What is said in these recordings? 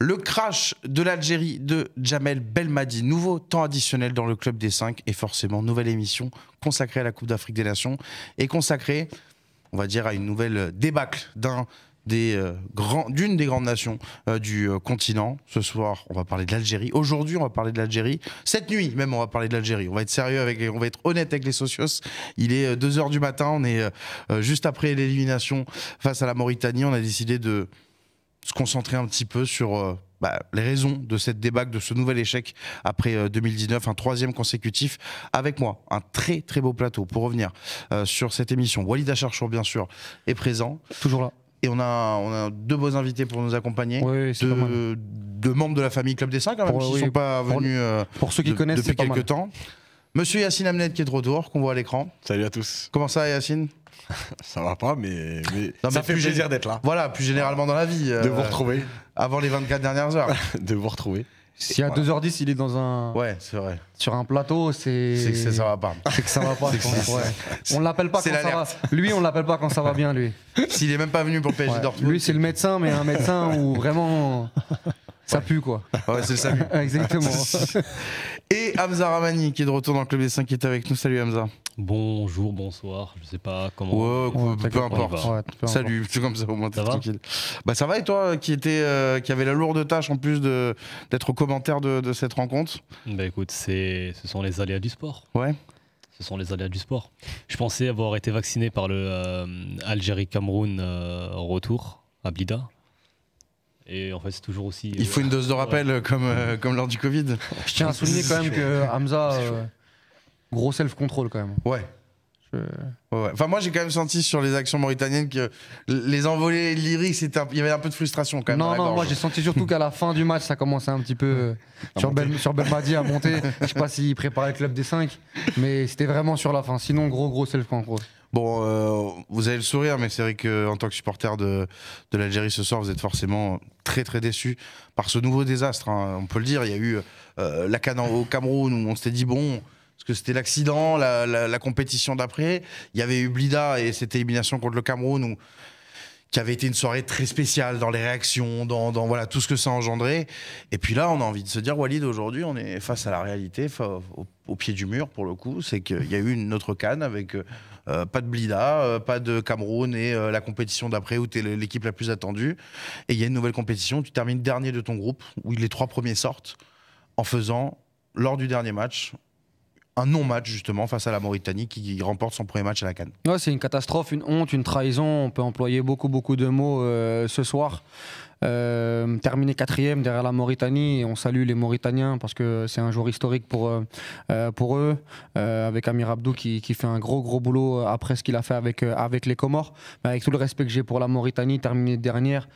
Le crash de l'Algérie de Jamel Belmadi, nouveau temps additionnel dans le club des Cinq et forcément nouvelle émission consacrée à la Coupe d'Afrique des Nations et consacrée, on va dire, à une nouvelle débâcle euh, d'une des grandes nations euh, du euh, continent. Ce soir, on va parler de l'Algérie. Aujourd'hui, on va parler de l'Algérie. Cette nuit, même, on va parler de l'Algérie. On va être sérieux avec, on va être honnête avec les socios. Il est 2 h du matin. On est juste après l'élimination face à la Mauritanie. On a décidé de se concentrer un petit peu sur euh, bah, les raisons de cette débâcle, de ce nouvel échec après 2019, euh, un troisième consécutif avec moi. Un très très beau plateau pour revenir euh, sur cette émission. Walid Acharchour, bien sûr, est présent. Toujours là. Et on a, on a deux beaux invités pour nous accompagner. deux, membres de la famille Club des 5, quand hein, même, pour, ne sont pas venus pour ceux qui connaissent, depuis quelques temps. Monsieur Yacine Amnet qui est de retour, qu'on voit à l'écran. Salut à tous. Comment ça, Yacine Ça va pas, mais, ça fait plaisir d'être là. Voilà, plus généralement dans la vie. Euh, de vous retrouver. Avant les 24 dernières heures. de vous retrouver. Si à 2h10, il est dans un. Ouais, c'est vrai. Sur un plateau, c'est. C'est que ça va pas. C'est que ça va pas, On l'appelle pas quand ça va. Lui, on l'appelle pas quand ça va bien, lui. S'il est même pas venu pour PSG Dortmund. Lui, c'est le médecin, mais un médecin où vraiment. Ça pue, quoi. Ouais, c'est le ça. Exactement. Et Hamza Ramani qui est de retour dans le Club des 5 qui est avec nous. Salut Hamza. Bonjour, bonsoir, je sais pas comment. Ouais, on... peu, peu, importe. Salut, c'est comme ça au moins t'es tranquille. Bah, ça va et toi qui était, euh, qui avait la lourde tâche en plus de d'être au commentaire de, cette rencontre. Bah écoute, c'est ce sont les aléas du sport. Ouais. Ce sont les aléas du sport. Je pensais avoir été vacciné par le euh, Algérie Cameroun euh, retour à Blida. Et en fait, c'est toujours aussi. Il faut une euh, dose de rappel comme, euh, comme lors du Covid. Je tiens à souligner quand même que Hamza, euh, gros self-control quand même. Ouais. Enfin, moi, j'ai quand même senti sur les actions mauritaniennes que les envolées lyriques, il y avait un peu de frustration quand même. Non, non, moi, j'ai senti surtout qu'à la fin du match, ça commençait un petit peu sur, Ben à monter. Je sais pas s'il préparait le club des 5, mais c'était vraiment sur la fin. Sinon, gros, gros self-control. Bon, euh, vous avez le sourire, mais c'est vrai qu'en tant que supporter de, l'Algérie ce soir, vous êtes forcément très très déçu par ce nouveau désastre. Hein. On peut le dire, il y a eu euh, la canne au Cameroun où on s'était dit, bon, parce que c'était l'accident, la, compétition d'après. Il y avait eu Blida et cette élimination contre le Cameroun où qui avait été une soirée très spéciale dans les réactions, dans, voilà tout ce que ça engendré. Et puis là, on a envie de se dire, Walid, aujourd'hui, on est face à la réalité, au, pied du mur pour le coup. C'est qu'il y a eu une autre canne avec euh, euh, pas de Blida, euh, pas de Cameroun et la compétition d'après où tu es l'équipe la plus attendue. Et il y a une nouvelle compétition, tu termines dernier de ton groupe où les trois premiers sortent en faisant, lors du dernier match, un non-match justement face à la Mauritanie qui remporte son premier match à la Cannes. c'est une catastrophe, une honte, une trahison. On peut employer beaucoup beaucoup de mots euh, ce soir. Euh, terminé quatrième derrière la Mauritanie. on salue les Mauritaniens parce que c'est un jour historique pour, euh, pour eux, avec Amir Abdou qui, fait un gros gros boulot après ce qu'il a fait avec, avec les Comores. Mais avec tout le respect que j'ai pour la Mauritanie, terminée dernière.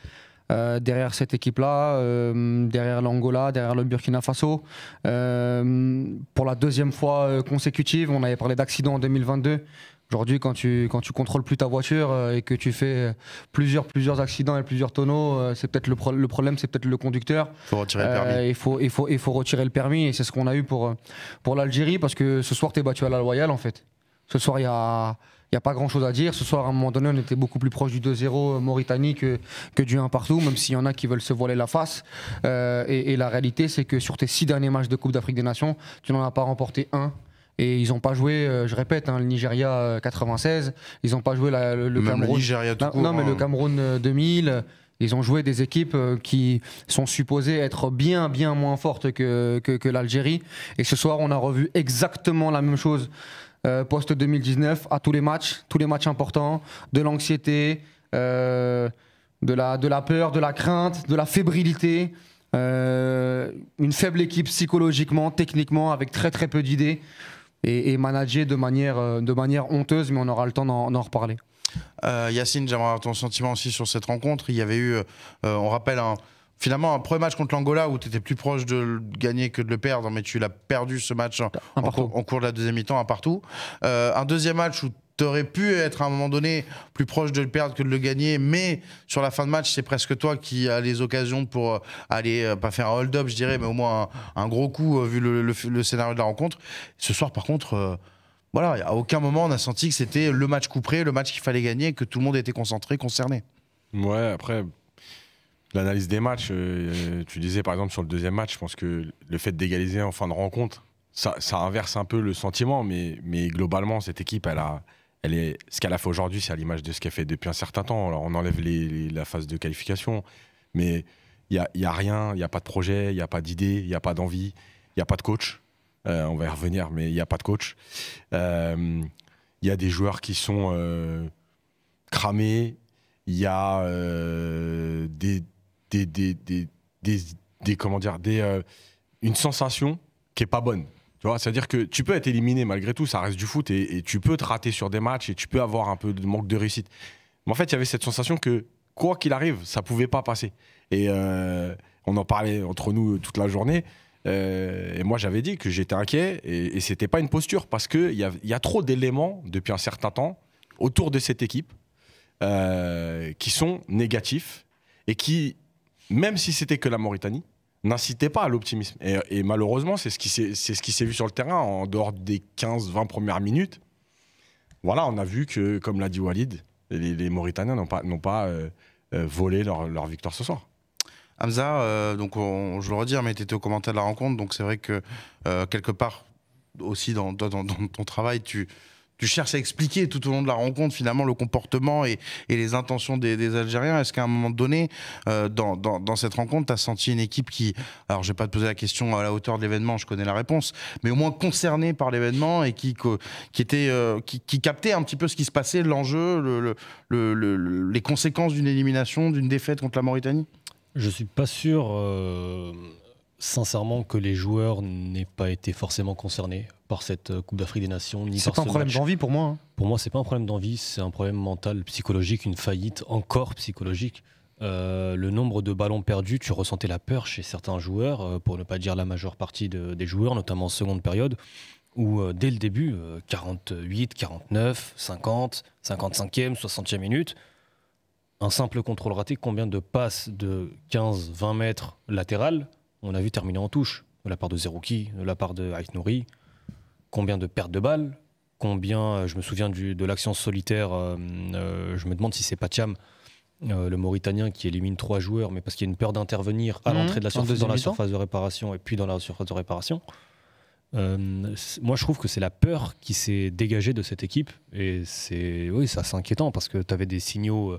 Euh, derrière cette équipe-là, euh, derrière l'Angola, derrière le Burkina Faso. Euh, pour la deuxième fois consécutive, on avait parlé d'accident en 2022. Aujourd'hui, quand tu quand tu contrôles plus ta voiture et que tu fais plusieurs plusieurs accidents et plusieurs tonneaux, c'est peut-être le, problème, c'est peut-être le conducteur. Faut retirer le permis. il faut il faut il faut retirer le permis et c'est ce qu'on a eu pour pour l'Algérie parce que ce soir tu es battu à la loyale en fait. Ce soir il y a il n'y a pas grand-chose à dire. Ce soir, à un moment donné, on était beaucoup plus proche du 2-0 euh, Mauritanie que, du 1 partout, même s'il y en a qui veulent se voiler la face. Euh, et, la réalité, c'est que sur tes six derniers matchs de Coupe d'Afrique des Nations, tu n'en as pas remporté un. Et ils n'ont pas joué, euh, je répète, hein, le Nigeria 96, ils n'ont pas joué le, Cameroun. non, mais le hein. Cameroun 2000. Ils ont joué des équipes qui sont supposées être bien, bien moins fortes que, que l'Algérie. Et ce soir, on a revu exactement la même chose euh, post-2019, à tous les matchs, tous les matchs importants, de l'anxiété, euh, de, la, de la peur, de la crainte, de la fébrilité. Euh, une faible équipe psychologiquement, techniquement, avec très très peu d'idées et, managée de manière, de manière honteuse, mais on aura le temps d'en reparler. Yacine, j'aimerais avoir ton sentiment aussi sur cette rencontre. Il y avait eu, on rappelle, un, finalement un premier match contre l'Angola où tu étais plus proche de le gagner que de le perdre, mais tu l'as perdu ce match en, cours de la deuxième mi-temps, un partout. Euh, un deuxième match où tu aurais pu être à un moment donné plus proche de le perdre que de le gagner, mais sur la fin de match, c'est presque toi qui as les occasions pour euh, aller, euh, pas faire un hold-up, je dirais, mais au moins un, gros coup vu le, scénario de la rencontre. Ce soir, par contre... voilà, à aucun moment on a senti que c'était le match couperé, le match qu'il fallait gagner, que tout le monde était concentré, concerné. Ouais, après, L'analyse des matchs, euh, euh, tu disais par exemple sur le deuxième match, je pense que le fait d'égaliser en fin de rencontre, ça, inverse un peu le sentiment, mais, mais globalement, cette équipe, elle a, elle est, ce qu'elle a fait aujourd'hui, c'est à l'image de ce qu'elle fait depuis un certain temps. Alors on enlève la phase de qualification, mais il n'y a, rien, il n'y a pas de projet, il n'y a pas d'idée, il n'y a pas d'envie, il n'y a pas de coach. Euh, on va y revenir, mais il n'y a pas de coach. Il y a des joueurs qui sont cramés, il y a des des, des, comment dire, des, euh, une sensation qui est pas bonne. Tu vois, c'est-à-dire que tu peux être éliminé malgré tout, ça reste du foot et, tu peux te rater sur des matchs et tu peux avoir un peu de manque de réussite. Mais en fait, il y avait cette sensation que quoi qu'il arrive, ça pouvait pas passer. Et euh, on en parlait entre nous toute la journée. Euh, et moi, j'avais dit que j'étais inquiet et, ce n'était pas une posture parce qu'il y a, trop d'éléments depuis un certain temps autour de cette équipe qui sont négatifs et qui même si c'était que la Mauritanie, n'incitait pas à l'optimisme. Et, malheureusement, c'est ce qui s'est vu sur le terrain en dehors des 15-20 premières minutes. Voilà, on a vu que, comme l'a dit Walid, les, Mauritaniens n'ont pas, pas euh, euh, volé leur, victoire ce soir. Hamza, euh, donc je le redis, hein, mais tu étais au commentaire de la rencontre, donc c'est vrai que quelque part aussi dans, ton travail, tu, tu cherches à expliquer tout au long de la rencontre finalement le comportement et, les intentions des, Algériens. Est-ce qu'à un moment donné, euh, dans, cette rencontre, tu as senti une équipe qui, alors je vais pas te poser la question à la hauteur de l'événement, je connais la réponse, mais au moins concernée par l'événement et qui, était, euh, qui, captait un petit peu ce qui se passait, l'enjeu, les conséquences d'une élimination, d'une défaite contre la Mauritanie Je suis pas sûr. Euh, sincèrement que les joueurs n'aient pas été forcément concernés par cette euh, Coupe d'Afrique des Nations. Ni c'est pas, un problème d'envie pour moi. Hein. Pour moi, c'est pas un problème d'envie, c'est un problème mental, psychologique, une faillite encore psychologique. Euh, le nombre de ballons perdus, tu ressentais la peur chez certains joueurs, euh, pour ne pas dire la majeure partie des joueurs, notamment en seconde période, où dès le début, 48, 49, 50, 55e, 60e minute, un simple contrôle raté, combien de passes de 15, 20 mètres latérales on a vu terminer en touche de la part de Zerouki, de la part de Ait Nouri. Combien de pertes de balles Combien, euh, je me souviens de l'action solitaire, euh, euh, je me demande si c'est Patiam, le Mauritanien, qui élimine trois joueurs, mais parce qu'il y a une peur d'intervenir à mhm. l'entrée de la surface, dans la surface de réparation et puis dans la surface de réparation. moi, je trouve que c'est la peur qui s'est dégagée de cette équipe. Et c'est oui, assez inquiétant parce que tu avais des signaux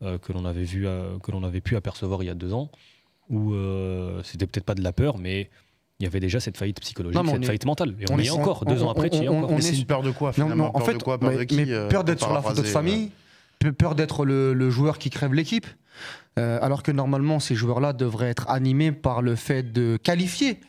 que l'on avait, vu, que l'on avait pu apercevoir il y a deux ans où euh, c'était peut-être pas de la peur, mais il y avait déjà cette faillite psychologique, cette faillite mentale. Et on, est, encore, deux ans après, tu y es encore. peur de quoi finalement mais, peur euh, d'être sur la photo de famille, euh, peur d'être le, le, joueur qui crève l'équipe. alors que normalement, ces joueurs-là devraient être animés par le fait de qualifier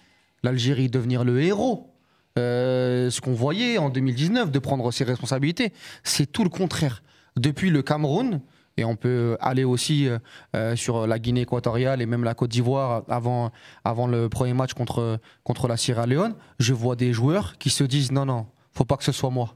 l'Algérie, devenir le héros. ce qu'on voyait en 2019, de prendre ses responsabilités, c'est tout le contraire. Depuis le Cameroun, et on peut euh, aller aussi euh, euh, sur la Guinée équatoriale et même la Côte d'Ivoire avant, avant le premier match contre, contre la Sierra Leone. Je vois des joueurs qui se disent non, non, faut pas que ce soit moi.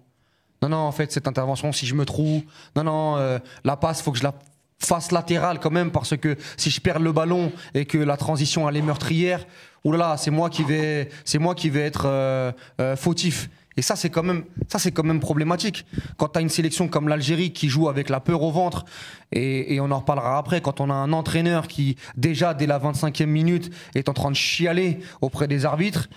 Non, non, en fait, cette intervention, si je me trouve, non, non, la passe, faut que je la fasse latérale quand même, parce que si je perds le ballon et que la transition elle est meurtrière, oulala, c'est moi qui vais, c'est moi qui vais être fautif. Et ça, c'est quand même, quand même problématique. Quand tu as une sélection comme l'Algérie qui joue avec la peur au ventre, et, on en reparlera après, quand on a un entraîneur qui, déjà dès la 25e minute, est en train de chialer auprès des arbitres,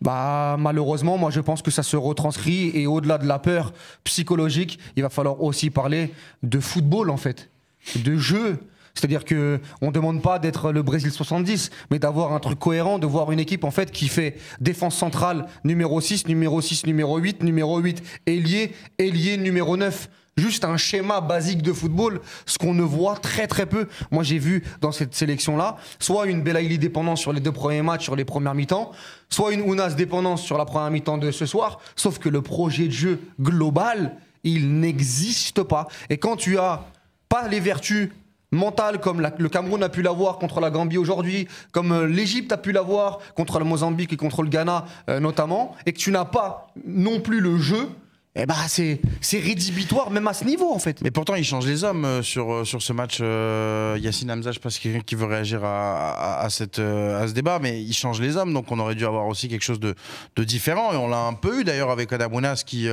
bah, malheureusement, moi, je pense que ça se retranscrit. Et au-delà de la peur psychologique, il va falloir aussi parler de football, en fait, de jeu. C'est-à-dire que on demande pas d'être le Brésil 70, mais d'avoir un truc cohérent, de voir une équipe en fait qui fait défense centrale numéro 6, numéro 6, numéro 8, numéro 8, ailier, ailier numéro 9 juste un schéma basique de football, ce qu'on ne voit très très peu. Moi j'ai vu dans cette sélection-là, soit une Belaïli dépendance sur les deux premiers matchs, sur les premières mi-temps, soit une Ounas dépendance sur la première mi-temps de ce soir, sauf que le projet de jeu global, il n'existe pas. Et quand tu as pas les vertus, mental comme le Cameroun a pu l'avoir contre la Gambie aujourd'hui, comme euh, l'Égypte a pu l'avoir contre le Mozambique et contre le Ghana euh, notamment, et que tu n'as pas non plus le jeu. et eh ben c'est, rédhibitoire même à ce niveau en fait. Mais pourtant il change les hommes euh, sur, sur ce match. Yassine Yacine Hamza, je sais veut réagir à, à, cette, à ce débat, mais il change les hommes, donc on aurait dû avoir aussi quelque chose de, différent. Et on l'a un peu eu d'ailleurs avec Adamounas qui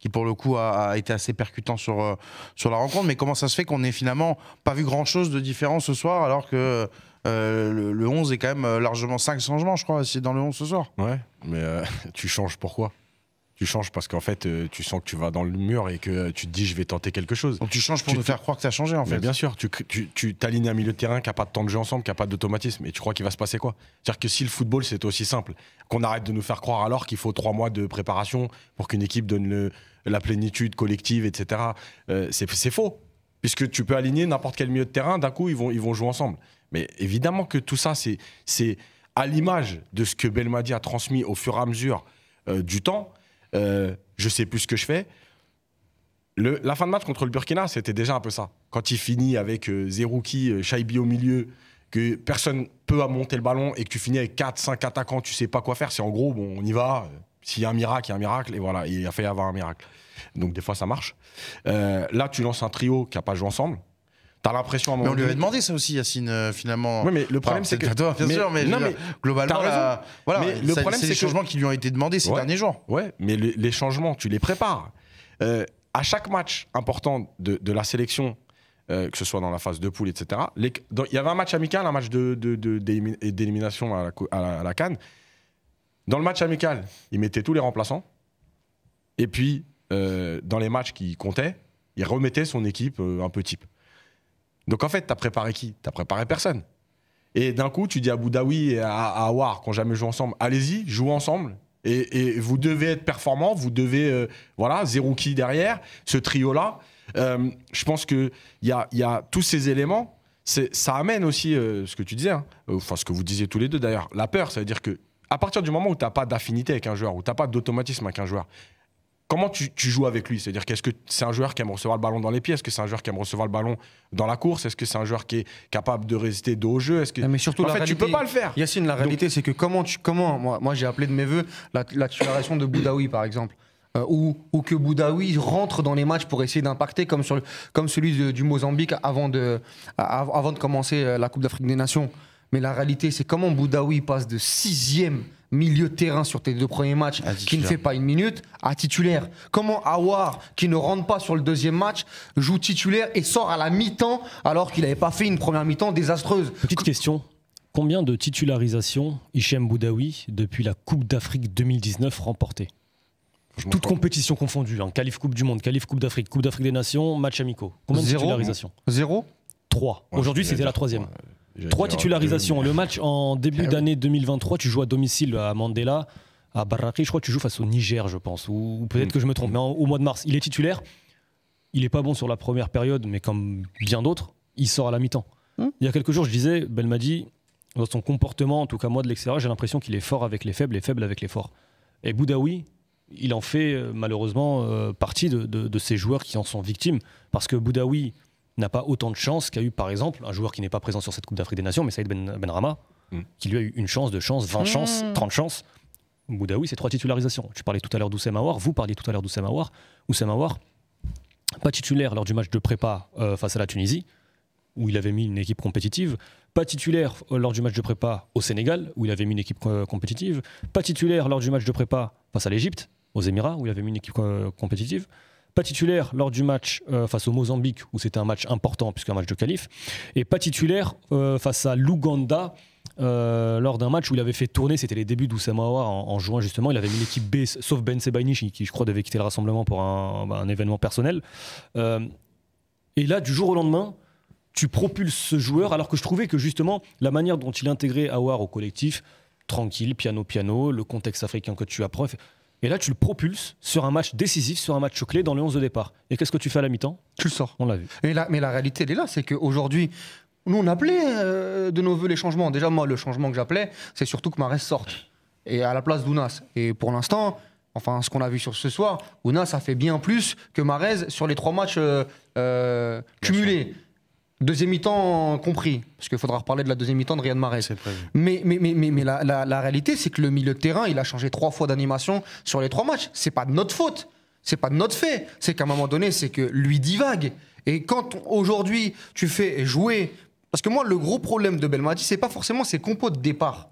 qui pour le coup a, été assez percutant sur, euh, sur la rencontre. Mais comment ça se fait qu'on n'ait finalement pas vu grand-chose de différent ce soir alors que... Euh, le, 11 est quand même euh, largement 5 changements, je crois, c'est dans le 11 ce soir. Ouais, mais tu changes pourquoi tu changes parce qu'en fait, tu sens que tu vas dans le mur et que tu te dis, je vais tenter quelque chose. Donc tu changes pour nous faire croire que ça as changé, en fait. bien sûr, tu, tu, tu un milieu de terrain qui n'a pas de temps de jeu ensemble, qui n'a pas d'automatisme. Et tu crois qu'il va se passer quoi C'est-à-dire que si le football, c'est aussi simple, qu'on arrête de nous faire croire alors qu'il faut trois mois de préparation pour qu'une équipe donne le, la plénitude collective, etc. Euh, c'est faux, puisque tu peux aligner n'importe quel milieu de terrain, d'un coup, ils vont, ils vont jouer ensemble. Mais évidemment que tout ça, c'est à l'image de ce que Belmadi a transmis au fur et à mesure euh, du temps. Euh, je sais plus ce que je fais. la fin de match contre le Burkina, c'était déjà un peu ça. Quand il finit avec Zerouki, Shaibi au milieu, que personne peut monter le ballon et que tu finis avec 4, 5 attaquants, tu sais pas quoi faire. C'est en gros, bon, on y va, s'il y a un miracle, il y a un miracle, et voilà, il a fait avoir un miracle. Donc des fois, ça marche. Euh, là, tu lances un trio qui n'a pas joué ensemble. T'as l'impression à moment. Mais on lui avait demandé ça aussi, Yacine, euh, finalement. Oui, mais le problème, c'est que. bien sûr, mais, globalement, voilà, le problème, c'est les changements qui lui ont été demandés ces derniers jours. Ouais, mais les changements, tu les prépares. Euh, à chaque match important de, la sélection, que ce soit dans la phase de poule, etc., il y avait un match amical, un match d'élimination de, à, la, à la Cannes. Dans le match amical, il mettait tous les remplaçants. Et puis, euh, dans les matchs qui comptaient, il remettait son équipe euh, un peu type. Donc en fait, as préparé qui T'as préparé personne. Et d'un coup, tu dis à Boudaoui et à, à Awar, n'ont jamais joué ensemble, allez-y, jouez ensemble. Et, vous devez être performant, vous devez, euh, voilà, voilà, qui derrière, ce trio-là. je pense qu'il y a, y a tous ces éléments. Ça amène aussi ce que tu disais, hein, enfin ce que vous disiez tous les deux d'ailleurs, la peur. Ça veut dire que à partir du moment où tu n'as pas d'affinité avec un joueur, où tu n'as pas d'automatisme avec un joueur, comment tu, joues avec lui C'est-à-dire qu'est-ce que c'est un joueur qui aime recevoir le ballon dans les pieds Est-ce que c'est un joueur qui aime recevoir le ballon dans la course Est-ce que c'est un joueur qui est capable de résister dos au jeu Est-ce que... mais surtout, en fait, tu peux pas le faire. Yacine, la réalité, c'est que comment, tu, comment moi, moi j'ai appelé de mes voeux la, la de Boudaoui, par exemple. Euh, ou, ou, que Boudaoui rentre dans les matchs pour essayer d'impacter comme, sur, comme celui du Mozambique avant de, avant de commencer euh, la Coupe d'Afrique des Nations. Mais la réalité, c'est comment Boudaoui passe de sixième milieu de terrain sur tes deux premiers matchs, ah, qui ne fait pas une minute, à titulaire. Comment Awar, qui ne rentre pas sur le deuxième match, joue titulaire et sort à la mi-temps alors qu'il n'avait pas fait une première mi-temps désastreuse Petite question. Combien de titularisations Hichem Boudaoui depuis la Coupe d'Afrique 2019 remportée toutes compétitions confondues, en hein. Calif Coupe du Monde, Calife Coupe d'Afrique, Coupe d'Afrique des Nations, match amicaux. Combien de titularisations Zéro Trois. Aujourd'hui, c'était la troisième. Trois titularisations. Le match en début d'année 2023, tu joues à domicile à Mandela à Barraki, je crois que tu joues face au Niger, je pense, ou, peut-être mm. que je me trompe, mais au mois de mars, il est titulaire. Il n'est pas bon sur la première période, mais comme bien d'autres, il sort à la mi-temps. Mm. Il y a quelques jours, je disais, Belmadi, dans son comportement, en tout cas moi de l'extérieur, j'ai l'impression qu'il est fort avec les faibles et faible avec les forts. Et Boudaoui, il en fait euh, malheureusement euh, partie de, de, ces joueurs qui en sont victimes, parce que Boudaoui, n'a pas autant de chance qu'a eu, par exemple, un joueur qui n'est pas présent sur cette Coupe d'Afrique des Nations, mais Saïd Ben, ben Rama, mm. qui lui a eu une chance, deux chances, vingt mm. chances, trente chances. Boudaoui, c'est trois titularisations. Tu parlais tout à l'heure d'Oussem Aouar, vous parliez tout à l'heure d'Oussem Aouar. Oussem Aouar, pas titulaire lors du match de prépa euh, face à la Tunisie, où il avait mis une équipe compétitive. Pas titulaire euh, lors du match de prépa au Sénégal, où il avait mis une équipe euh, compétitive. Pas titulaire lors du match de prépa face à l'Égypte, aux Émirats, où il avait mis une équipe compétitive pas titulaire lors du match euh, face au Mozambique, où c'était un match important, puisqu'un match de qualif, et pas titulaire euh, face à l'Ouganda. Euh, lors d'un match où il avait fait tourner, c'était les débuts d'Oussama en, en juin justement, il avait mis l'équipe B, sauf Ben Sebaini, qui je crois devait quitter le rassemblement pour un, bah, événement personnel. et là, du jour au lendemain, tu propulses ce joueur, alors que je trouvais que justement, la manière dont il intégrait Aouar au collectif, tranquille, piano, piano, le contexte africain que tu as, et là, tu le propulses sur un match décisif, sur un match clé dans le 11 de départ. Et qu'est-ce que tu fais à la mi-temps Tu le sors. On l'a vu. là, mais la réalité, elle est là. C'est qu'aujourd'hui, nous, on appelait euh, de nos voeux les changements. Déjà, moi, le changement que j'appelais, c'est surtout que Marès sorte. Et à la place d'Ounas. Et pour l'instant, enfin, ce qu'on a vu sur ce soir, Ounas a fait bien plus que Marez sur les trois matchs euh, euh, cumulés. Deuxième mi-temps compris, parce qu'il faudra reparler de la deuxième mi-temps de Riyad Mahrez. Mais, mais, mais, la, réalité, c'est que le milieu de terrain, il a changé trois fois d'animation sur les trois matchs. C'est pas de notre faute, c'est pas de notre fait. C'est qu'à un moment donné, c'est que lui divague. Et quand aujourd'hui, tu fais jouer. Parce que moi, le gros problème de Belmadi, c'est pas forcément ses compos de départ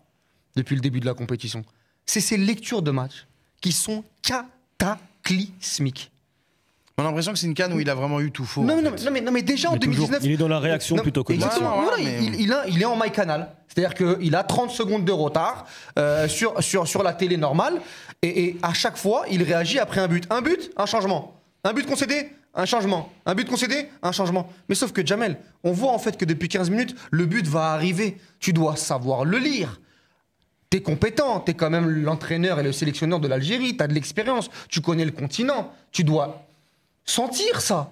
depuis le début de la compétition. C'est ses lectures de match qui sont cataclysmiques. On a l'impression que c'est une canne où il a vraiment eu tout faux. Non, non, non, mais, non mais, déjà en 2019. il est dans la réaction plutôt que Exactement. Ah, il, il, a, il, est en My Canal. C'est-à-dire qu'il a 30 secondes de retard euh, sur, sur, sur la télé normale. Et, et, à chaque fois, il réagit après un but. Un but, un changement. Un but concédé, un changement. Un but concédé, un changement. Mais sauf que Jamel, on voit en fait que depuis 15 minutes, le but va arriver. Tu dois savoir le lire. T'es compétent, t'es quand même l'entraîneur et le sélectionneur de l'Algérie, t'as de l'expérience, tu connais le continent, tu dois sentir ça.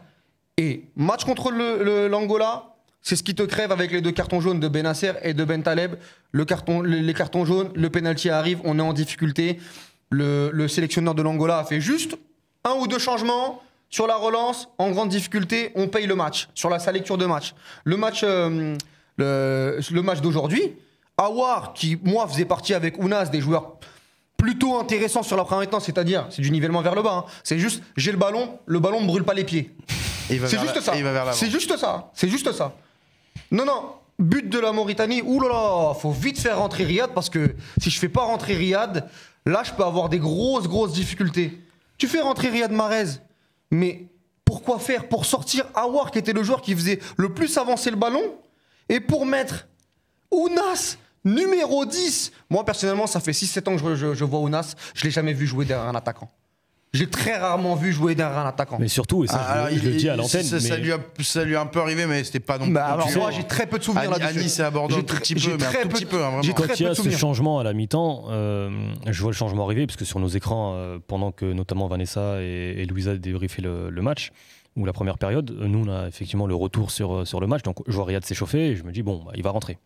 Et match contre l'Angola, c'est ce qui te crève avec les deux cartons jaunes de Benasser et de Bentaleb. Le carton, les cartons jaunes, le penalty arrive, on est en difficulté. Le, sélectionneur de l'Angola a fait juste un ou deux changements. Sur la relance, en grande difficulté, on paye le match. Sur la, sa lecture de match. Le match, euh, le, match d'aujourd'hui, Awar, qui moi faisait partie avec Ounas des joueurs plutôt intéressant sur la première cest c'est-à-dire c'est du nivellement vers le bas. Hein. C'est juste j'ai le ballon, le ballon ne brûle pas les pieds. C'est juste, ça. C'est juste ça. C'est juste ça. Non, non. But de la Mauritanie. Ouh là faut vite faire rentrer Riyad parce que si je fais pas rentrer Riyad, là je peux avoir des grosses grosses difficultés. Tu fais rentrer Riyad Marez, mais pourquoi faire Pour sortir Awar qui était le joueur qui faisait le plus avancer le ballon et pour mettre Ounas numéro 10. Moi, personnellement, ça fait 6-7 ans que je, vois Ounas. Je l'ai jamais vu jouer derrière un attaquant. J'ai très rarement vu jouer derrière un attaquant. Mais surtout, ça, ah, il, le dis à l'antenne. Ça, lui a, un peu arrivé, mais c'était pas non bah, plus. alors, moi, j'ai très peu de souvenirs là-dessus. Nice et à un petit peu, hein, j'ai quand il y a ce changement à la mi-temps, euh, je vois le changement arriver, parce que sur nos écrans, euh, pendant que notamment Vanessa et, Louisa débriefaient le, match, ou la première période, euh, nous, on a effectivement le retour sur, le match. Donc, je vois Riyad s'échauffer et je me dis, bon, bah, il va rentrer.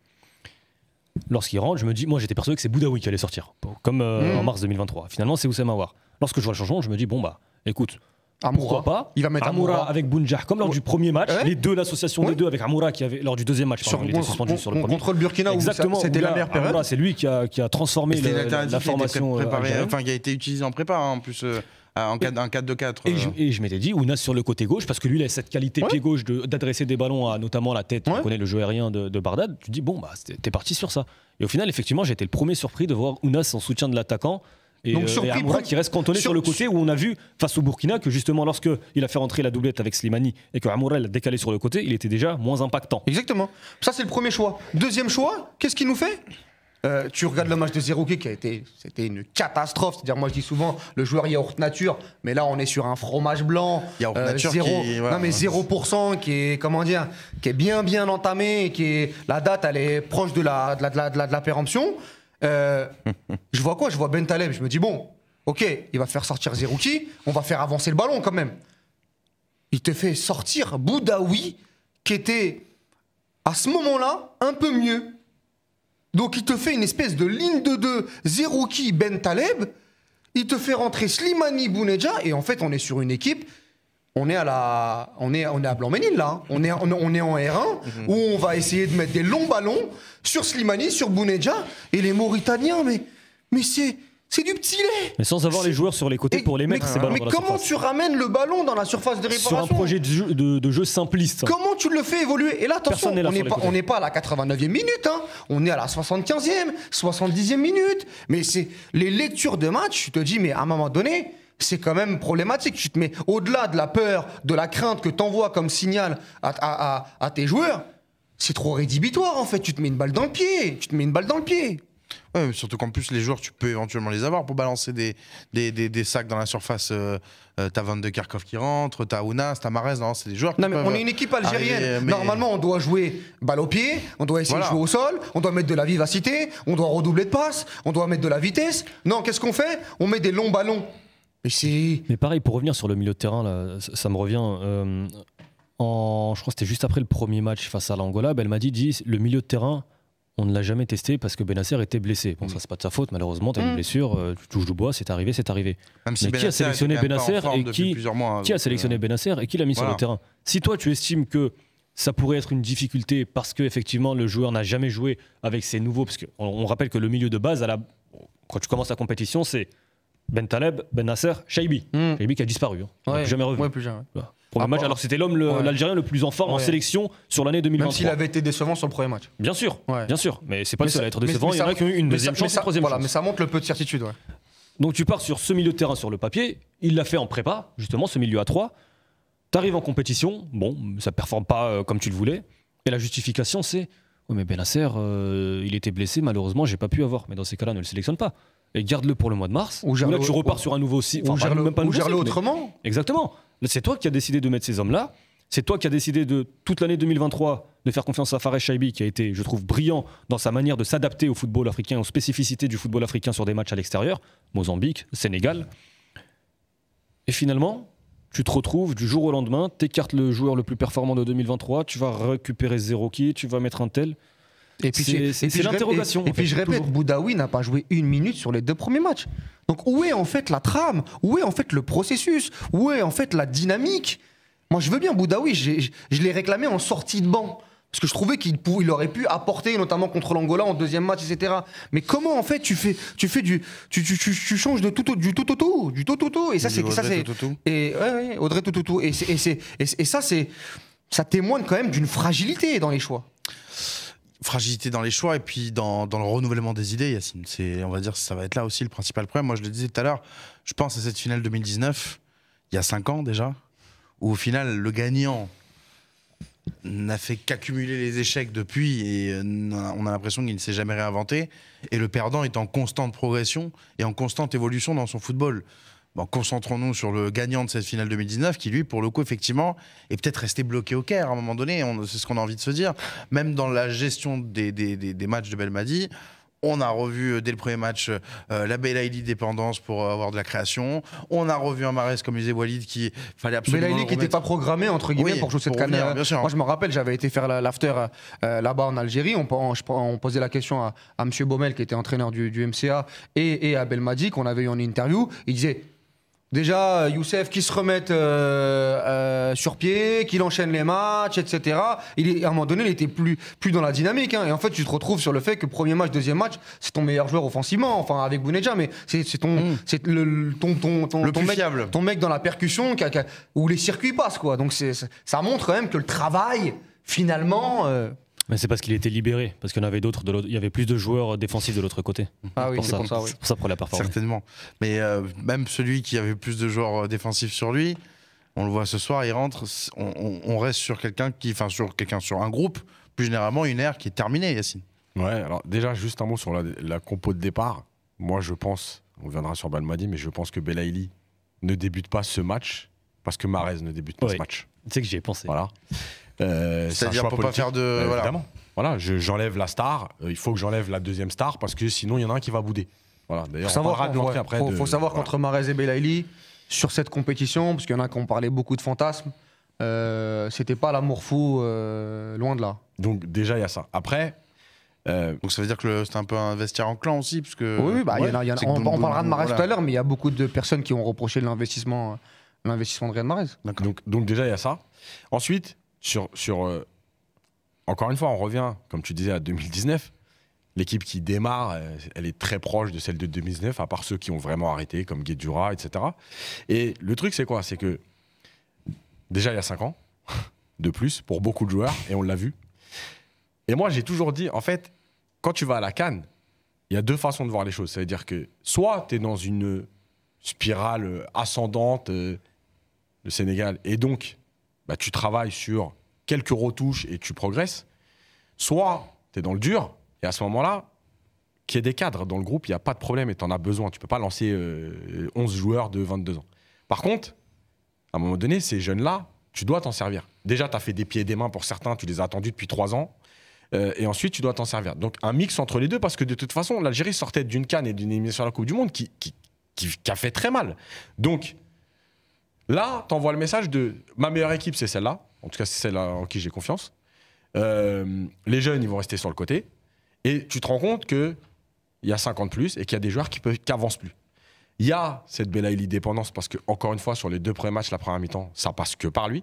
Lorsqu'il rentre, je me dis, moi j'étais persuadé que c'est Boudaoui qui allait sortir, comme euh, mm. en mars 2023. Finalement, c'est Oussama War. Lorsque je vois le changement, je me dis, bon bah, écoute, Pourquoi pas Il va mettre Amoura, avec Bounjah, comme lors du premier match. Les deux, l'association des deux avec Amoura qui avait lors du deuxième match. Sur, suspendu le premier. Contre le Burkina, exactement. C'était la meilleure période. C'est lui qui a, transformé la, formation. Euh, enfin, qui a été utilisé en prépa hein, en plus. Euh. Ah, en 4 2 4 Et, je, m'étais dit Ounas sur le côté gauche parce que lui il a cette qualité pied gauche d'adresser des ballons à notamment la tête. On connaît le jeu aérien de, Bardad. Tu dis bon bah t'es parti sur ça. Et au final effectivement j'ai été le premier surpris de voir Ounas en soutien de l'attaquant. Et, Donc, euh, Amoura qui reste cantonné sur, le côté où on a vu face au Burkina que justement lorsque il a fait rentrer la doublette avec Slimani et que Amoura l'a décalé sur le côté, il était déjà moins impactant. Exactement. Ça c'est le premier choix. Deuxième choix, qu'est-ce qu'il nous fait euh, tu regardes le match de Zerouki qui a été c'était une catastrophe. C'est-à-dire, moi je dis souvent, le joueur yaourt nature, mais là on est sur un fromage blanc, yaourt euh, nature zéro, non, mais 0% qui est comment dire, qui est bien bien entamé, qui est la date elle est proche de la de la, de la, péremption. Euh, je vois quoi Je vois Bentaleb Je me dis bon, ok, il va faire sortir Zerouki, on va faire avancer le ballon quand même. Il te fait sortir Boudaoui qui était à ce moment-là un peu mieux donc il te fait une espèce de ligne de deux, Zerouki Ben Taleb, il te fait rentrer Slimani Bouneja, et en fait on est sur une équipe, on est à la, on est, on est à blanc là, on hein. est, on est en R1 mhm. où on va essayer de mettre des longs ballons sur Slimani, sur Bouneja et les Mauritaniens, mais, mais c'est c'est du petit lait. Mais sans avoir les joueurs sur les côtés pour les mettre. c'est Mais, mais comment tu ramènes le ballon dans la surface de réparation Sur un projet de jeu, simpliste. Comment tu le fais évoluer Et là, attention, on n'est pas, à la 89e minute, hein. on est à la 75e, 70e minute. Mais c'est les lectures de match, tu te dis, mais à un moment donné, c'est quand même problématique. Tu te mets au-delà de la peur, de la crainte que t'envoies comme signal à, à tes joueurs. C'est trop rédhibitoire en fait. Tu te mets une balle dans le pied. Tu te mets une balle dans le pied surtout qu'en plus, les joueurs, tu peux éventuellement les avoir pour balancer des, sacs dans la surface. Euh, euh, t'as Van de Kerkhoff qui rentre, t'as Ounas, t'as Marès, Non, c'est des joueurs On est une équipe algérienne. Normalement, on doit jouer balle au pied, on doit essayer de jouer au sol, on doit mettre de la vivacité, on doit redoubler de passes, on doit mettre de la vitesse. Non, qu'est-ce qu'on fait On met des longs ballons. Mais Mais pareil, pour revenir sur le milieu de terrain, ça me revient. Euh, en, je crois que c'était juste après le premier match face à l'Angola, elle m'a dit, dit le milieu de terrain on ne l'a jamais testé parce que Benasser était blessé. Bon, mm. ça, c'est pas de sa faute, malheureusement. T'as as une mm. blessure, euh, tu touches du bois, c'est arrivé, c'est arrivé. Mais qui a sélectionné Benacer et qui, qui a sélectionné euh, et qui l'a mis sur le terrain Si toi, tu estimes que ça pourrait être une difficulté parce que effectivement le joueur n'a jamais joué avec ses nouveaux, parce qu'on on rappelle que le milieu de base, à la, quand tu commences la compétition, c'est Ben Taleb, Ben Shaibi. Mm. Shaibi qui a disparu, hein. jamais revu. Ah, bah, alors c'était l'homme l'Algérien le plus en forme en sélection sur l'année 2023. Même s'il avait été décevant son premier match. Bien sûr, bien sûr. Mais c'est pas le seul à être décevant. il y a eu une deuxième chance, une troisième voilà, chance. Mais ça montre le peu de certitude. Donc tu pars sur ce milieu de terrain sur le papier. Il l'a fait en prépa, justement, ce milieu à 3. T'arrives en compétition. Bon, ça performe pas euh, comme tu le voulais. Et la justification, c'est Oui, oh, mais Benasser, euh, il était blessé, malheureusement, j'ai pas pu avoir. Mais dans ces cas-là, ne le sélectionne pas et garde-le pour le mois de mars. Ou, ou là, tu repars sur un nouveau site. Enfin, ou gère-le autrement. Exactement. C'est toi qui as décidé de mettre ces hommes-là. C'est toi qui as décidé de toute l'année 2023 de faire confiance à Fares Shaibi, qui a été, je trouve, brillant dans sa manière de s'adapter au football africain, aux spécificités du football africain sur des matchs à l'extérieur, Mozambique, Sénégal. Et finalement, tu te retrouves du jour au lendemain, t'écartes le joueur le plus performant de 2023, tu vas récupérer zéro qui, tu vas mettre un tel. Et puis c'est l'interrogation. Et, puis je répète, Boudaoui n'a pas joué une minute sur les deux premiers matchs. Donc où est en fait la trame Où est en fait le processus Où est en fait la dynamique Moi je veux bien Boudaoui, je l'ai réclamé en sortie de banc. Parce que je trouvais qu'il aurait pu apporter, notamment contre l'Angola en deuxième match, etc. Mais comment en fait tu fais, tu fais du, tu, tu, changes de tout, du tout, au tout du tout, et ça c'est, ça c'est, et ouais, Audrey tout, et, et, et ça c'est, ça témoigne quand même d'une fragilité dans les choix fragilité dans les choix et puis dans, dans le renouvellement des idées, C'est, on va dire ça va être là aussi le principal problème. Moi, je le disais tout à l'heure, je pense à cette finale 2019, il y a 5 ans déjà, où au final, le gagnant n'a fait qu'accumuler les échecs depuis et euh, on a l'impression qu'il ne s'est jamais réinventé. Et le perdant est en constante progression et en constante évolution dans son football. Bon, concentrons-nous sur le gagnant de cette finale 2019 qui, lui, pour le coup, effectivement, est peut-être resté bloqué au Caire à un moment donné. C'est ce qu'on a envie de se dire. Même dans la gestion des, des, des, matchs de Belmadi, on a revu euh, dès le premier match euh, la Belaïli dépendance pour avoir de la création. On a revu un Marès, comme disait Walid, qui fallait absolument. Belaïli qui n'était pas programmé, entre guillemets, pour jouer cette canne. Moi, je me rappelle, j'avais été faire l'after euh, là-bas en Algérie. On, on, posait la question à, Monsieur M. Baumel, qui était entraîneur du, MCA, et, à Belmadi, qu'on avait eu en interview. Il disait Déjà, euh, Youssef qui se remette euh, euh, sur pied, qu'il enchaîne les matchs, etc. Il est, à un moment donné, il était plus, plus dans la dynamique. Hein. Et en fait, tu te retrouves sur le fait que premier match, deuxième match, c'est ton meilleur joueur offensivement, enfin avec Bouneja, mais c'est ton, mm. c'est le, ton, ton, ton, ton, mec, dans la percussion où les circuits passent. quoi. Donc c'est ça montre quand même que le travail, finalement. Euh, mais c'est parce qu'il était libéré, parce qu'il y avait d'autres, il y avait plus de joueurs défensifs de l'autre côté. Ah oui, c'est pour ça, oui. Pour ça pour la performance. Certainement. Mais euh, même celui qui avait plus de joueurs euh, défensifs sur lui, on le voit ce soir, il rentre, on, reste sur quelqu'un qui, enfin sur quelqu'un, sur un groupe, plus généralement une ère qui est terminée, Yacine. Ouais, alors déjà juste un mot sur la, compo de départ. Moi je pense, on viendra sur Balmadi, mais je pense que Belaïli ne débute pas ce match parce que Marez ne débute pas ce match. C'est que j'y ai pensé. Voilà. Euh, C'est-à-dire pour pas faire de. Euh, voilà. j'enlève la star. Euh, il faut que j'enlève la deuxième star parce que sinon, il y en a un qui va bouder. Voilà, d'ailleurs, on après. Faut, savoir contre qu'entre et Belaïli, sur cette compétition, parce qu'il y en a qui ont parlé beaucoup de fantasmes, c'était pas l'amour fou, loin de là. Donc, déjà, il y a ça. Après. Donc, ça veut dire que c'est un peu un vestiaire en clan aussi, parce que. Oui, bah, on, parlera de Marez tout à l'heure, mais il y a beaucoup de personnes qui ont reproché l'investissement l'investissement de Riyad Marais Donc, donc déjà, il y a ça. Ensuite, sur, euh, encore une fois, on revient, comme tu disais, à 2019. L'équipe qui démarre, elle est très proche de celle de 2019, à part ceux qui ont vraiment arrêté, comme Guedjura, etc. Et le truc, c'est quoi C'est que déjà, il y a 5 ans, de plus, pour beaucoup de joueurs, et on l'a vu. Et moi, j'ai toujours dit, en fait, quand tu vas à la Cannes, il y a deux façons de voir les choses. C'est-à-dire que soit tu es dans une spirale euh, ascendante, euh, le Sénégal, et donc bah, tu travailles sur quelques retouches et tu progresses. Soit tu es dans le dur, et à ce moment-là, qu'il y ait des cadres dans le groupe, il n'y a pas de problème et tu en as besoin. Tu ne peux pas lancer 11 euh, joueurs de 22 ans. Par contre, à un moment donné, ces jeunes-là, tu dois t'en servir. Déjà, tu as fait des pieds et des mains pour certains, tu les as attendus depuis 3 ans. Euh, et ensuite, tu dois t'en servir. Donc, un mix entre les deux, parce que de toute façon, l'Algérie sortait d'une canne et d'une émission à la Coupe du Monde qui, qui, qui a fait très mal. Donc, Là, tu envoies le message de ma meilleure équipe, c'est celle-là. En tout cas, c'est celle en qui j'ai confiance. Euh, les jeunes, ils vont rester sur le côté. Et tu te rends compte qu'il y a 50 plus et qu'il y a des joueurs qui n'avancent plus. Il y a cette Belaïli dépendance parce que, encore une fois, sur les deux premiers matchs, la première mi-temps, ça passe que par lui.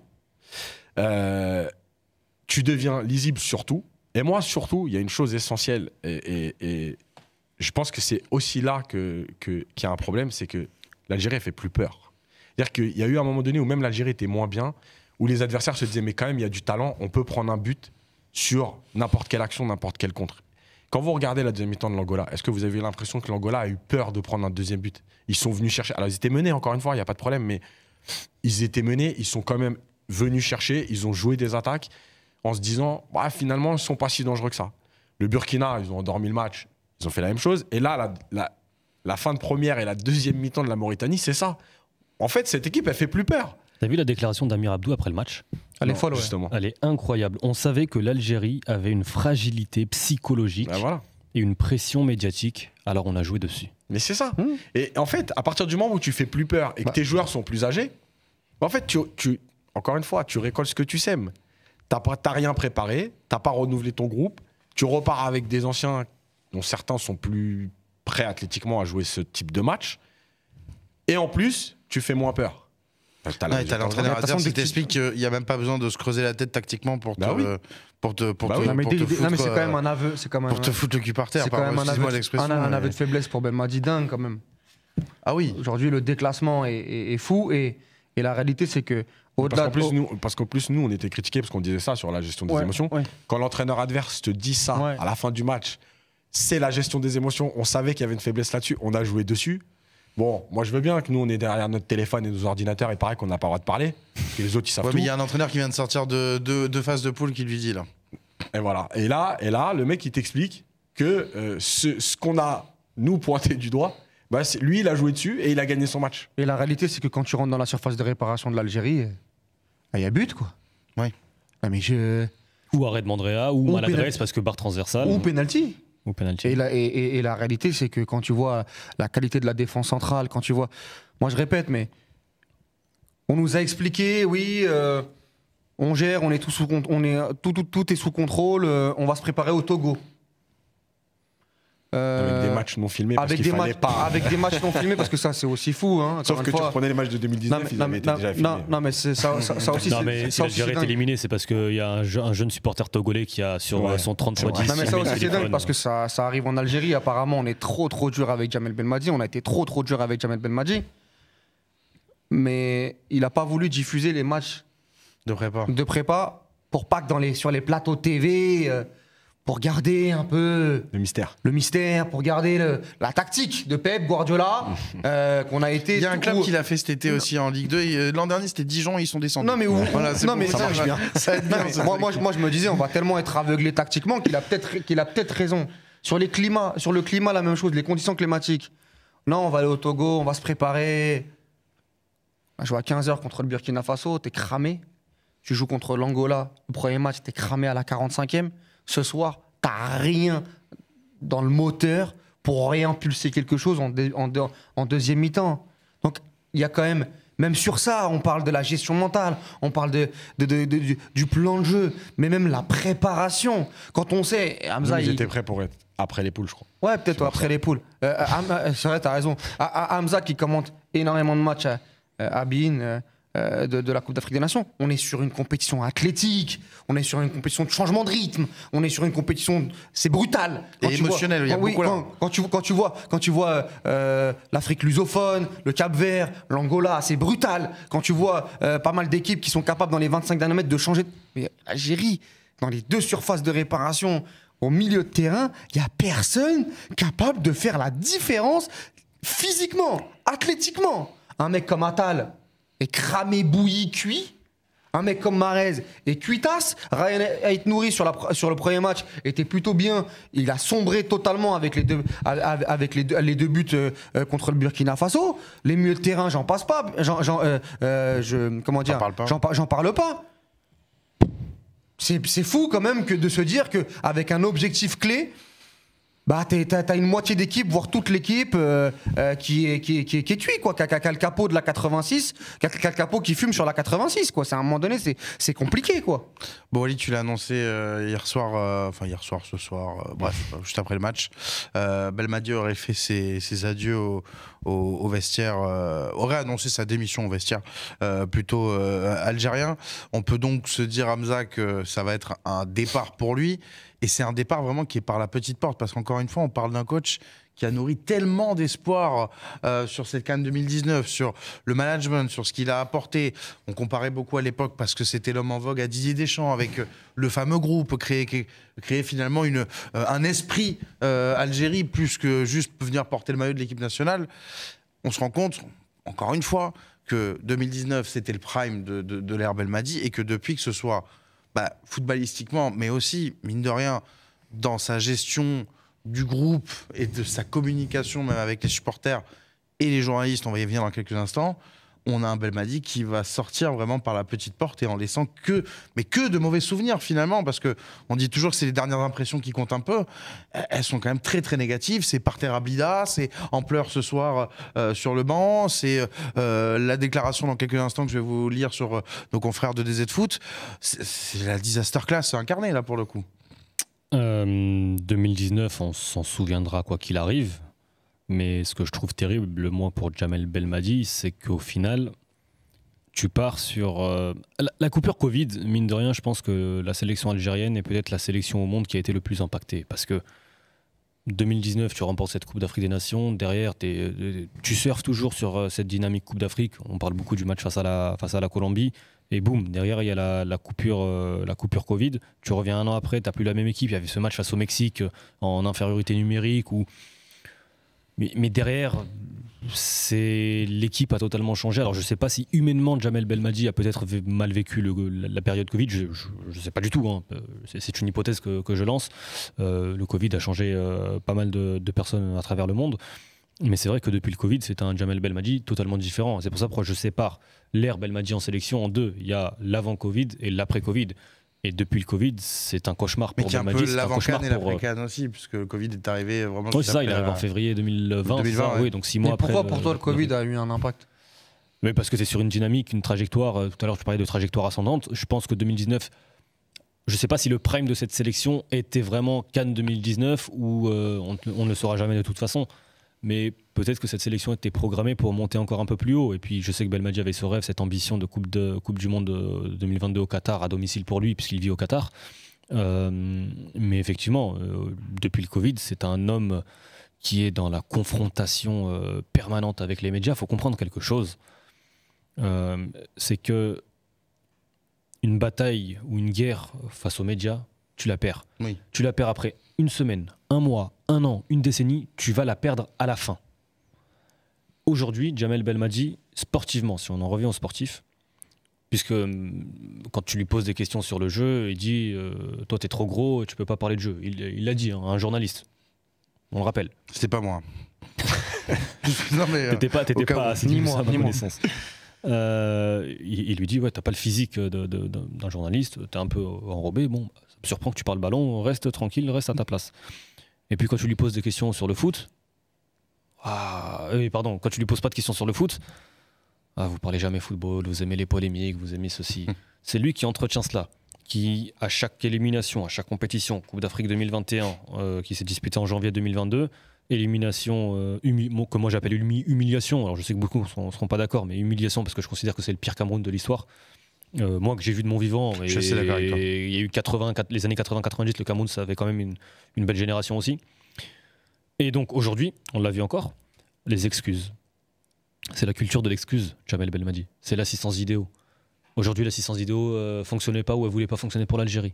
Euh, tu deviens lisible surtout. Et moi, surtout, il y a une chose essentielle. Et, je pense que c'est aussi là qu'il que, y a un problème c'est que l'Algérie, fait plus peur. C'est-à-dire qu'il y a eu un moment donné où même l'Algérie était moins bien, où les adversaires se disaient, mais quand même, il y a du talent, on peut prendre un but sur n'importe quelle action, n'importe quel contre. Quand vous regardez la deuxième mi-temps de l'Angola, est-ce que vous avez l'impression que l'Angola a eu peur de prendre un deuxième but Ils sont venus chercher. Alors, ils étaient menés, encore une fois, il n'y a pas de problème, mais ils étaient menés, ils sont quand même venus chercher, ils ont joué des attaques en se disant, bah, finalement, ils ne sont pas si dangereux que ça. Le Burkina, ils ont endormi le match, ils ont fait la même chose. Et là, la, la fin de première et la deuxième mi-temps de la Mauritanie, c'est ça en fait, cette équipe, elle fait plus peur. T'as vu la déclaration d'Amir Abdou après le match Elle est justement. Elle incroyable. On savait que l'Algérie avait une fragilité psychologique ben et une pression médiatique, alors on a joué dessus. Mais c'est ça. Hmm. Et en fait, à partir du moment où tu fais plus peur et que bah. tes joueurs sont plus âgés, ben, en fait, tu, encore une fois, tu récoltes ce que tu sèmes. T'as rien préparé, t'as pas renouvelé ton groupe, tu repars avec des anciens dont certains sont plus prêts athlétiquement à jouer ce type de match. Et en plus, tu fais moins peur. Tu as l'entraîneur adverse qui t'explique qu'il n'y a même pas besoin de se creuser la tête tactiquement pour bah te. Pour bah pour non, mais, c'est quand même euh, un aveu. Quand même pour te foutre le cul par terre, c'est quand même un aveu, aveu de faiblesse pour Ben Madi, dingue quand même. Ah oui. Aujourd'hui, le déclassement est, fou et, et, la réalité, c'est que. parce qu'en plus, nous, parce qu'en plus, nous, on était critiqués parce qu'on disait ça sur la gestion des émotions. Quand l'entraîneur adverse te dit ça à la fin du match, c'est la gestion des émotions. On savait qu'il y avait une faiblesse là-dessus, on a joué dessus. Bon, moi je veux bien que nous on est derrière notre téléphone et nos ordinateurs et pareil qu'on n'a pas le droit de parler. Et les autres ils savent il y a un entraîneur qui vient de sortir de deux de phases de poule qui lui dit là. Et voilà. Et là, et là le mec il t'explique que euh, ce, qu'on a nous pointé du doigt, bah, lui il a joué dessus et il a gagné son match. Et la réalité c'est que quand tu rentres dans la surface de réparation de l'Algérie, euh, il y a but quoi. Oui. Ah, ou arrêt de Mandrea, ou, maladresse parce que barre transversale. Ou penalty. Et, la, réalité, c'est que quand tu vois la qualité de la défense centrale, quand tu vois. Moi, je répète, mais on nous a expliqué, oui, euh, on gère, on est tout sous on est euh, tout, est sous contrôle, euh, on va se préparer au Togo. Avec des euh, matchs non filmés. Parce qu'il des pas... avec des matchs non filmés, parce que ça, c'est aussi fou. Hein, Sauf que tu reprenais les matchs de 2019, non, mais, non, déjà Non, mais ça, aussi. c'est mais si l'Algérie est éliminée, c'est parce qu'il y a un, jeune supporter togolais qui a sur son 33 10 Non, mais ça aussi, c'est dingue, parce que ça, arrive en Algérie. Apparemment, on est trop, trop dur avec Jamel Belmadi. On a été trop, trop dur avec Jamel Belmadi. Mais il n'a pas voulu diffuser les matchs de prépa, de prépa pour pas que dans les, sur les plateaux TV. Euh, pour garder un peu le mystère, le mystère, pour garder la tactique de Pep Guardiola euh, qu'on a été. Il y a un club qu'il qui fait cet été aussi en Ligue 2. Euh, l'an dernier, c'était Dijon, ils sont descendus. Non mais, où... non, mais ça, marche bien. moi, moi, je me disais, on va tellement être aveuglé tactiquement qu'il a peut-être qu'il a peut-être raison sur les climats, sur le climat, la même chose, les conditions climatiques. Non, on va aller au Togo, on va se préparer. Bah, je joue à 15h contre le Burkina Faso, t'es cramé. Tu joues contre l'Angola, le premier match, t'es cramé à la 45e. Ce soir, tu t'as rien dans le moteur pour réimpulser quelque chose en, en, deuxième mi-temps. Donc, il y a quand même, même sur ça, on parle de la gestion mentale, on parle de, du, plan de jeu, mais même la préparation. Quand on sait, Hamza. Ils étaient prêts pour être après les poules, je crois. Ouais, peut-être après les poules. Euh, euh, c'est vrai, t'as raison. Ah, ah, Hamza qui commente énormément de matchs à, euh, à euh, de, la Coupe d'Afrique des Nations. On est sur une compétition athlétique, on est sur une compétition de changement de rythme, on est sur une compétition. C'est brutal. Et émotionnel, quand, beaucoup Quand, tu, vois, quand tu vois euh, l'Afrique lusophone, le Cap Vert, l'Angola, c'est brutal. Quand tu vois euh, pas mal d'équipes qui sont capables dans les 25 derniers mètres de changer. Mais l'Algérie, dans les deux surfaces de réparation, au milieu de terrain, il n'y a personne capable de faire la différence physiquement, athlétiquement. Un mec comme Atal, est cramé, bouilli, cuit. Un mec comme Marez est cuitasse. Ryan nourri sur, la, sur le premier match était plutôt bien. Il a sombré totalement avec les deux, avec les buts euh, euh, contre le Burkina Faso. Les mieux de terrain, j'en passe pas. J'en, euh, je, comment dire J'en parle, pas. C'est, fou quand même que de se dire qu'avec un objectif clé, bah, t'as une moitié d'équipe, voire toute l'équipe euh, euh, qui, est, qui, est, qui, tuée, quoi. Qui a, le capot de la 86, qui a, le capot qui fume sur la 86, quoi. À un moment donné, c'est compliqué, quoi. Bon, Ali, tu l'as annoncé euh, hier soir, enfin, hier soir, ce soir, bref, juste après le match. Belmadi aurait fait ses, adieux au, au vestiaire, aurait annoncé sa démission au vestiaire plutôt algérien. On peut donc se dire, Hamza, que ça va être un départ pour lui. Et c'est un départ vraiment qui est par la petite porte, parce qu'encore une fois, on parle d'un coach qui a nourri tellement d'espoir euh, sur cette Cannes 2019, sur le management, sur ce qu'il a apporté. On comparait beaucoup à l'époque, parce que c'était l'homme en vogue, à Didier Deschamps, avec euh, le fameux groupe, créer, créer finalement une, euh, un esprit Algérie, plus que juste venir porter le maillot de l'équipe nationale. On se rend compte, encore une fois, que 2019, c'était le prime de, de, de l'ère et que depuis que ce soit bah, footballistiquement, mais aussi, mine de rien, dans sa gestion du groupe et de sa communication même avec les supporters et les journalistes, on va y venir dans quelques instants, on a un Belmadi qui va sortir vraiment par la petite porte et en laissant que, mais que de mauvais souvenirs finalement, parce que on dit toujours que c'est les dernières impressions qui comptent un peu. Elles sont quand même très très négatives. C'est par terre à Blida, c'est en pleurs ce soir euh, sur le banc, c'est euh, la déclaration dans quelques instants que je vais vous lire sur euh, nos confrères de DZ Foot. C'est la disaster class incarnée là pour le coup. 2019, on s'en souviendra quoi qu'il arrive. Mais ce que je trouve terrible, moi, pour Jamel Belmadi, c'est qu'au final, tu pars sur euh, la, coupure Covid. Mine de rien, je pense que la sélection algérienne est peut-être la sélection au monde qui a été le plus impactée. Parce que 2019, tu remportes cette Coupe d'Afrique des Nations. Derrière, euh, tu surfes toujours sur euh, cette dynamique Coupe d'Afrique. On parle beaucoup du match face à la, face à la Colombie. Et boum, derrière, il y a la, coupure, la coupure Covid. Tu reviens un an après, tu n'as plus la même équipe. Il y avait ce match face au Mexique en infériorité numérique ou... Mais, derrière, c'est l'équipe a totalement changé. Alors je ne sais pas si humainement Jamel Belmadi a peut-être mal vécu la, période Covid. Je ne sais pas du tout. Hein. Euh, c'est une hypothèse que, je lance. Euh, le Covid a changé euh, pas mal de, de, personnes à travers le monde. Mais c'est vrai que depuis le Covid, c'est un Jamel Belmadi totalement différent. C'est pour ça que je sépare l'ère Belmadi en sélection en deux. Il y a l'avant-Covid et l'après-Covid. Et depuis le Covid, c'est un cauchemar pour Mais C'est un cauchemar et pour euh, Cannes aussi, puisque le Covid est arrivé vraiment. c'est ça, il arrive en février 2020. oui, donc six mois après. Pourquoi pour toi le Covid a eu un impact Mais parce que c'est sur une dynamique, une trajectoire. Euh, tout à l'heure, je parlais de trajectoire ascendante. Je pense que 2019. Je ne sais pas si le prime de cette sélection était vraiment Cannes 2019 ou euh, on, on, ne le saura jamais de toute façon mais peut-être que cette sélection était programmée pour monter encore un peu plus haut. Et puis je sais que Belmadi avait ce rêve, cette ambition de Coupe, de, coupe du Monde 2022 euh, au Qatar, à domicile pour lui, puisqu'il vit au Qatar. Euh, mais effectivement, euh, depuis le Covid, c'est un homme qui est dans la confrontation permanente avec les médias. Il faut comprendre quelque chose. c'est que une bataille ou une guerre face aux médias, tu la perds. Tu la perds après une semaine, un mois, un an, une décennie, tu vas la perdre à la fin. Aujourd'hui, Jamel Belmadi, sportivement, si on en revient aux sportifs, puisque euh, quand tu lui poses des questions sur le jeu, il dit toi euh, Toi, t'es trop gros, tu peux pas parler de jeu. Il l'a dit, hein, un journaliste. On le rappelle. C'était pas moi. non, mais. Euh, t'étais pas, t'étais pas ni moi, ni Euh, il, lui dit Ouais, t'as pas le physique d'un journaliste, t'es un peu enrobé. Bon, ça me surprend que tu parles ballon, reste tranquille, reste à ta place. Et puis quand tu lui poses des questions sur le foot, ah, oui, pardon, quand tu lui poses pas de questions sur le foot, ah, vous parlez jamais football, vous aimez les polémiques, vous aimez ceci. Hmm. C'est lui qui entretient cela, qui à chaque élimination, à chaque compétition, Coupe d'Afrique 2021, euh, qui s'est disputée en janvier 2022, élimination, euh, que moi j'appelle humiliation, alors je sais que beaucoup ne seront pas d'accord, mais humiliation parce que je considère que c'est le pire Cameroun de l'histoire. Euh, moi que j'ai vu de mon vivant, il y a eu les années 80-90, le Cameroun, ça avait quand même une, belle génération aussi. Et donc aujourd'hui, on l'a vu encore, les excuses. C'est la culture de l'excuse, Jamel Belmadi. C'est l'assistance vidéo. Aujourd'hui, l'assistance vidéo euh, fonctionnait pas ou elle voulait pas fonctionner pour l'Algérie.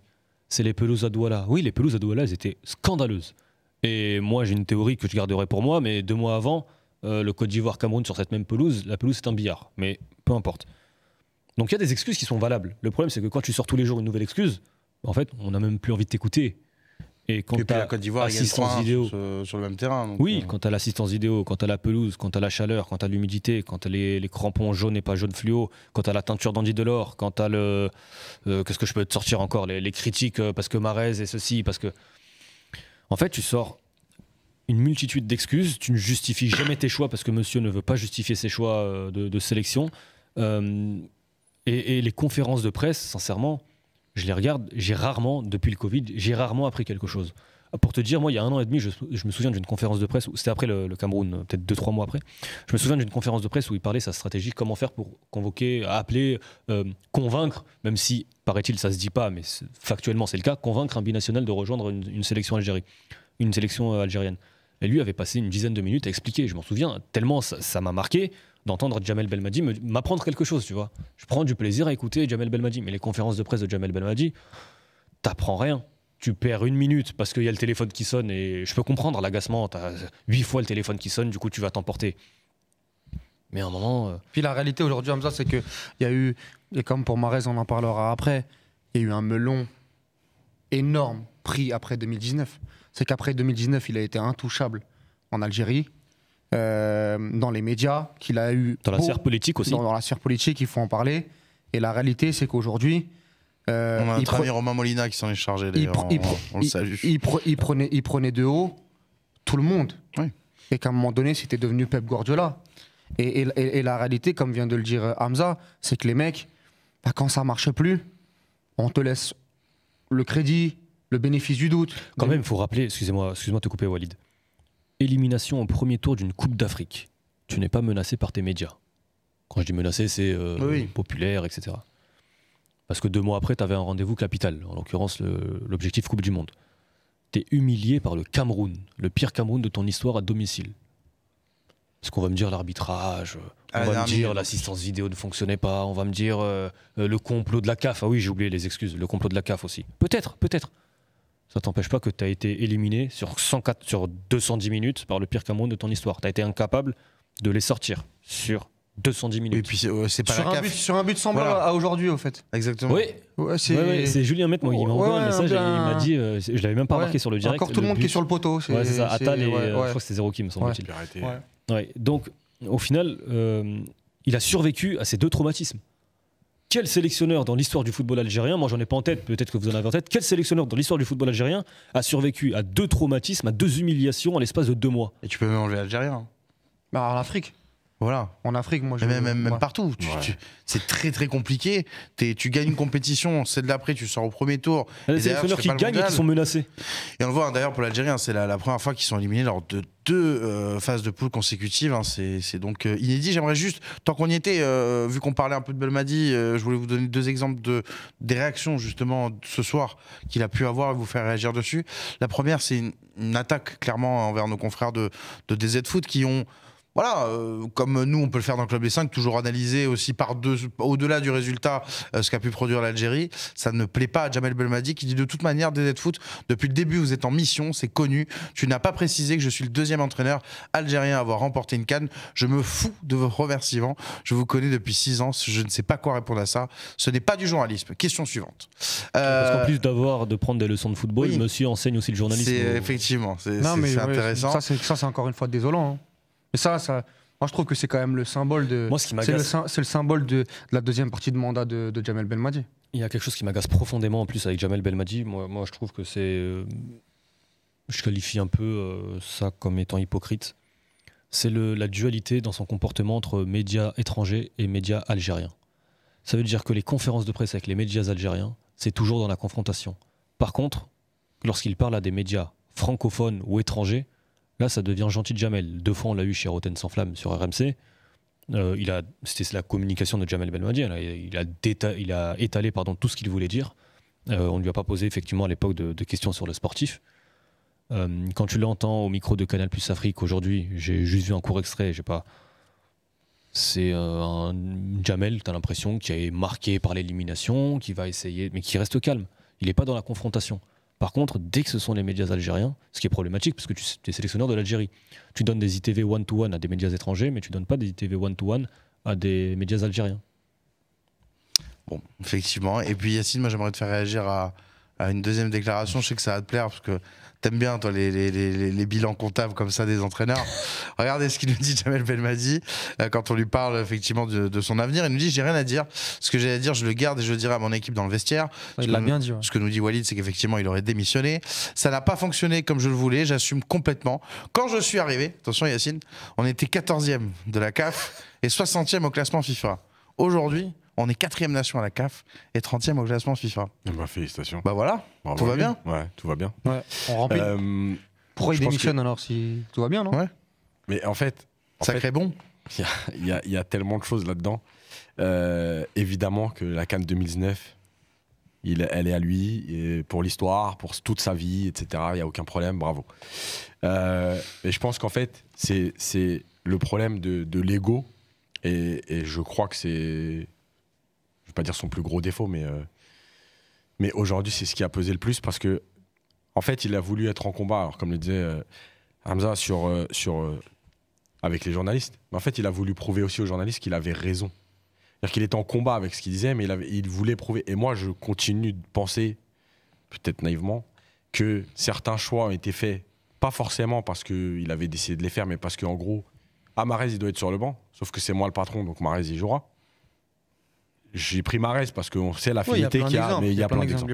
C'est les pelouses à Douala. Oui, les pelouses à Douala, elles étaient scandaleuses. Et moi, j'ai une théorie que je garderai pour moi, mais deux mois avant, euh, le Côte d'Ivoire-Cameroun sur cette même pelouse, la pelouse c'est un billard. Mais peu importe. Donc il y a des excuses qui sont valables. Le problème, c'est que quand tu sors tous les jours une nouvelle excuse, bah, en fait, on n'a même plus envie de t'écouter. Et quand tu as l'assistance vidéo sur, le même terrain. oui, euh. quand tu as l'assistance vidéo, quand tu as la pelouse, quand tu as la chaleur, quand tu as l'humidité, quand tu as les, crampons jaunes et pas jaunes fluo, quand tu as la teinture d'Andy Delors, quand tu as le. Euh, qu'est-ce que je peux te sortir encore les, critiques euh, parce que Marez et ceci, parce que. En fait, tu sors une multitude d'excuses, tu ne justifies jamais tes choix parce que monsieur ne veut pas justifier ses choix de, de sélection. Euh, et, les conférences de presse, sincèrement, je les regarde, j'ai rarement, depuis le Covid, j'ai rarement appris quelque chose. Pour te dire, moi, il y a un an et demi, je, me souviens d'une conférence de presse, c'était après le, Cameroun, peut-être deux, trois mois après, je me souviens d'une conférence de presse où il parlait de sa stratégie, comment faire pour convoquer, appeler, euh, convaincre, même si, paraît-il, ça se dit pas, mais factuellement c'est le cas, convaincre un binational de rejoindre une, sélection algérienne. Une sélection euh, algérienne. Et lui avait passé une dizaine de minutes à expliquer, je m'en souviens, tellement ça m'a marqué, d'entendre Jamel Belmadi m'apprendre quelque chose, tu vois. Je prends du plaisir à écouter Jamel Belmadi, mais les conférences de presse de Jamel Belmadi, t'apprends rien. Tu perds une minute parce qu'il y a le téléphone qui sonne et je peux comprendre l'agacement. T'as huit fois le téléphone qui sonne, du coup tu vas t'emporter. Mais à un moment. Euh, Puis la réalité aujourd'hui, Hamza, c'est qu'il y a eu, et comme pour Marez, on en parlera après, il y a eu un melon énorme pris après 2019. C'est qu'après 2019, il a été intouchable en Algérie, euh, dans les médias, qu'il a eu. Dans la sphère politique aussi. Dans, la sphère politique, il faut en parler. Et la réalité, c'est qu'aujourd'hui. Euh, on a notre Romain Molina qui s'en est chargé, il, le il, prenait, il prenait de haut tout le monde. Et qu'à un moment donné, c'était devenu Pep Guardiola. Et, la réalité, comme vient de le dire euh, Hamza, c'est que les mecs, bah, quand ça marche plus, on te laisse le crédit, le bénéfice du doute. Quand même, il faut rappeler, excusez-moi, excuse-moi de te couper, Walid. Élimination au premier tour d'une Coupe d'Afrique. Tu n'es pas menacé par tes médias. Quand je dis menacé, c'est euh, populaire, etc. Parce que deux mois après, tu avais un rendez-vous capital, en l'occurrence l'objectif Coupe du Monde. Tu es humilié par le Cameroun, le pire Cameroun de ton histoire à domicile. Parce qu'on va me dire l'arbitrage, on ah, va me dire l'assistance vidéo ne fonctionnait pas, on va me dire euh, euh, le complot de la CAF. Ah oui, j'ai oublié les excuses, le complot de la CAF aussi. Peut-être, peut-être ça t'empêche pas que tu as été éliminé sur, 104, sur 210 minutes par le pire Cameroun de ton histoire. Tu as été incapable de les sortir sur 210 minutes. Et puis c'est pas sur, un but, sur but à aujourd'hui, au fait. Exactement. Oui. c'est Julien Met, moi, il m'a envoyé un message il m'a dit, euh, je l'avais même pas marqué sur le direct. Encore tout le, monde qui est sur le poteau. c'est ça. Atal et euh, je crois que c'est Zero Kim, me semble-t-il. Donc, au final, euh, il a survécu à ces deux traumatismes quel sélectionneur dans l'histoire du football algérien, moi j'en ai pas en tête, peut-être que vous en avez en tête, quel sélectionneur dans l'histoire du football algérien a survécu à deux traumatismes, à deux humiliations en l'espace de deux mois Et tu peux même enlever l'Algérien. Bah, en Afrique. Voilà, en Afrique, moi je. Même, même, partout. c'est très très compliqué. tu gagnes une compétition, c'est de l'après tu sors au premier tour. Les sélectionneurs qui gagnent sont menacés. Et on le voit hein, d'ailleurs pour l'Algérie, c'est la, première fois qu'ils sont éliminés lors de deux euh, phases de poule consécutives. Hein. c'est donc euh, inédit. J'aimerais juste, tant qu'on y était, euh, vu qu'on parlait un peu de Belmadi, je voulais vous donner deux exemples de, des réactions justement ce soir qu'il a pu avoir et vous faire réagir dessus. La première, c'est une, attaque clairement envers nos confrères de, de DZ Foot qui ont voilà, euh, comme nous, on peut le faire dans le Club des 5, toujours analyser aussi par deux, au-delà du résultat, euh, ce qu'a pu produire l'Algérie. Ça ne plaît pas à Jamel Belmadi qui dit de toute manière, DZ Foot, depuis le début, vous êtes en mission, c'est connu. Tu n'as pas précisé que je suis le deuxième entraîneur algérien à avoir remporté une canne. Je me fous de vos remerciements. Je vous connais depuis six ans. Je ne sais pas quoi répondre à ça. Ce n'est pas du journalisme. Question suivante. en Parce qu'en euh, plus d'avoir, de prendre des leçons de football, me monsieur enseigne aussi le journalisme. Effectivement, c'est intéressant. Ça, c'est encore une fois désolant. Hein. Mais ça, ça, moi, je trouve que c'est quand même le symbole de. Moi, C'est le, symbole de, la deuxième partie de mandat de, de Jamel Belmadi. Il y a quelque chose qui m'agace profondément en plus avec Jamel Belmadi. Moi, moi je trouve que c'est. Euh, je qualifie un peu euh, ça comme étant hypocrite. C'est la dualité dans son comportement entre médias étrangers et médias algériens. Ça veut dire que les conférences de presse avec les médias algériens, c'est toujours dans la confrontation. Par contre, lorsqu'il parle à des médias francophones ou étrangers, Là, ça devient gentil de Jamel. Deux fois, on l'a eu chez Rotten sans flamme sur RMC. Euh, il a, c'était la communication de Jamel Belmadi. Il a, étalé pardon, tout ce qu'il voulait dire. Euh, on ne lui a pas posé effectivement à l'époque de, questions sur le sportif. Euh, quand tu l'entends au micro de Canal Plus Afrique aujourd'hui, j'ai juste vu un court extrait, j'ai pas. C'est un Jamel, tu as l'impression qui est marqué par l'élimination, qui va essayer, mais qui reste calme. Il n'est pas dans la confrontation. Par contre, dès que ce sont les médias algériens, ce qui est problématique parce que tu es sélectionneur de l'Algérie, tu donnes des ITV one-to-one à des médias étrangers, mais tu donnes pas des ITV one-to-one à des médias algériens. Bon, effectivement. Et puis Yacine, moi j'aimerais te faire réagir à, à, une deuxième déclaration. Je sais que ça va te plaire parce que T'aimes bien, toi, les, les, les, bilans comptables comme ça des entraîneurs. Regardez ce qu'il nous dit Jamel Belmadi euh, quand on lui parle effectivement de, son avenir. Il nous dit J'ai rien à dire. Ce que j'ai à dire, je le garde et je le dirai à mon équipe dans le vestiaire. il l'a bien dit. Ce que nous dit Walid, c'est qu'effectivement, il aurait démissionné. Ça n'a pas fonctionné comme je le voulais. J'assume complètement. Quand je suis arrivé, attention Yacine, on était 14e de la CAF et 60e au classement FIFA. Aujourd'hui, on est quatrième nation à la CAF et 30e au classement FIFA. Eh ben, félicitations. Bah voilà, tout va bien. Ouais, tout va bien. Ouais, on remplit. Euh, Pourquoi il démissionne alors si tout va bien, non ouais. Mais en fait. ça Sacré bon. Il y, a, tellement de choses là-dedans. Euh, évidemment que la Cannes 2019, il, elle est à lui et pour l'histoire, pour toute sa vie, etc. Il n'y a aucun problème, bravo. Euh, et je pense qu'en fait, c'est le problème de, l'ego. et, je crois que c'est pas dire son plus gros défaut, mais, euh, mais aujourd'hui, c'est ce qui a pesé le plus parce que, en fait, il a voulu être en combat. Alors, comme le disait euh, Hamza sur, euh, sur, avec les journalistes, mais en fait, il a voulu prouver aussi aux journalistes qu'il avait raison. C'est-à-dire qu'il était en combat avec ce qu'il disait, mais il, voulait prouver. Et moi, je continue de penser, peut-être naïvement, que certains choix ont été faits, pas forcément parce qu'il avait décidé de les faire, mais parce qu'en gros, Amarez il doit être sur le banc. Sauf que c'est moi le patron, donc Marez, il jouera j'ai pris Marès parce qu'on sait la finité qu'il y a, mais il y a plein d'exemples.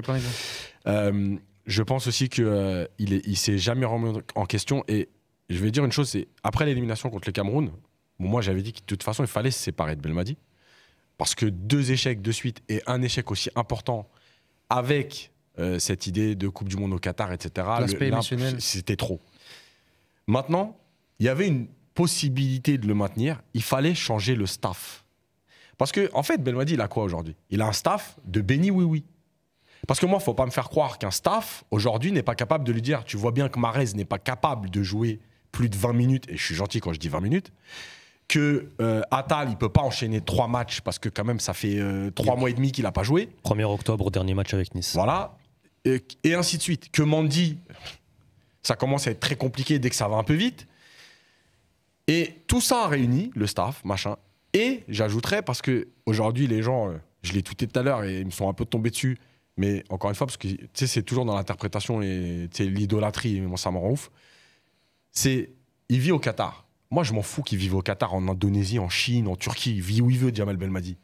Euh, je pense aussi qu'il ne euh, il, il s'est jamais remis en question. Et je vais dire une chose, c'est après l'élimination contre le Cameroun, moi j'avais dit que de toute façon il fallait se séparer de Belmadi. Parce que deux échecs de suite et un échec aussi important avec euh, cette idée de Coupe du Monde au Qatar, etc. C'était trop. Maintenant, il y avait une possibilité de le maintenir. Il fallait changer le staff parce que, en fait, dit il a quoi aujourd'hui Il a un staff de béni oui oui. Parce que moi, faut pas me faire croire qu'un staff, aujourd'hui, n'est pas capable de lui dire Tu vois bien que Marez n'est pas capable de jouer plus de 20 minutes, et je suis gentil quand je dis 20 minutes, que euh, Atal, il peut pas enchaîner trois matchs parce que, quand même, ça fait euh, trois mois et demi qu'il n'a pas joué. 1er octobre, dernier match avec Nice. Voilà. Et, ainsi de suite. Que Mandy, ça commence à être très compliqué dès que ça va un peu vite. Et tout ça a réuni, le staff, machin, et j'ajouterais, parce que aujourd'hui les gens, euh, je l'ai tweeté tout à l'heure et ils me sont un peu tombés dessus, mais encore une fois, parce que c'est toujours dans l'interprétation et l'idolâtrie, moi ça m'en rend ouf, c'est il vit au Qatar. Moi je m'en fous qu'il vive au Qatar, en Indonésie, en Chine, en Turquie, il vit où il veut, Djamal Belmadi.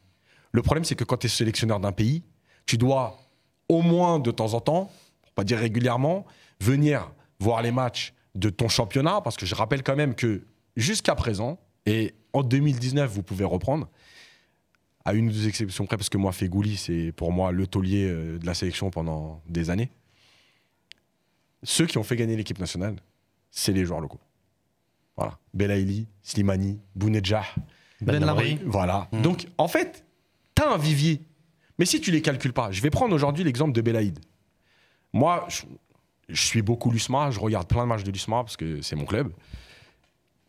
Le problème c'est que quand tu es sélectionneur d'un pays, tu dois au moins de temps en temps, pour pas dire régulièrement, venir voir les matchs de ton championnat, parce que je rappelle quand même que jusqu'à présent, et en 2019, vous pouvez reprendre. À une ou deux exceptions près, parce que moi, Fegouli, c'est pour moi le taulier euh, de la sélection pendant des années. Ceux qui ont fait gagner l'équipe nationale, c'est les joueurs locaux. Voilà. Belaïli, Slimani, Bounedjah, Ben, ben Voilà. Hmm. Donc, en fait, as un vivier. Mais si tu les calcules pas, je vais prendre aujourd'hui l'exemple de Belaïd. Moi, je, je, suis beaucoup l'USMA, je regarde plein de matchs de l'USMA parce que c'est mon club.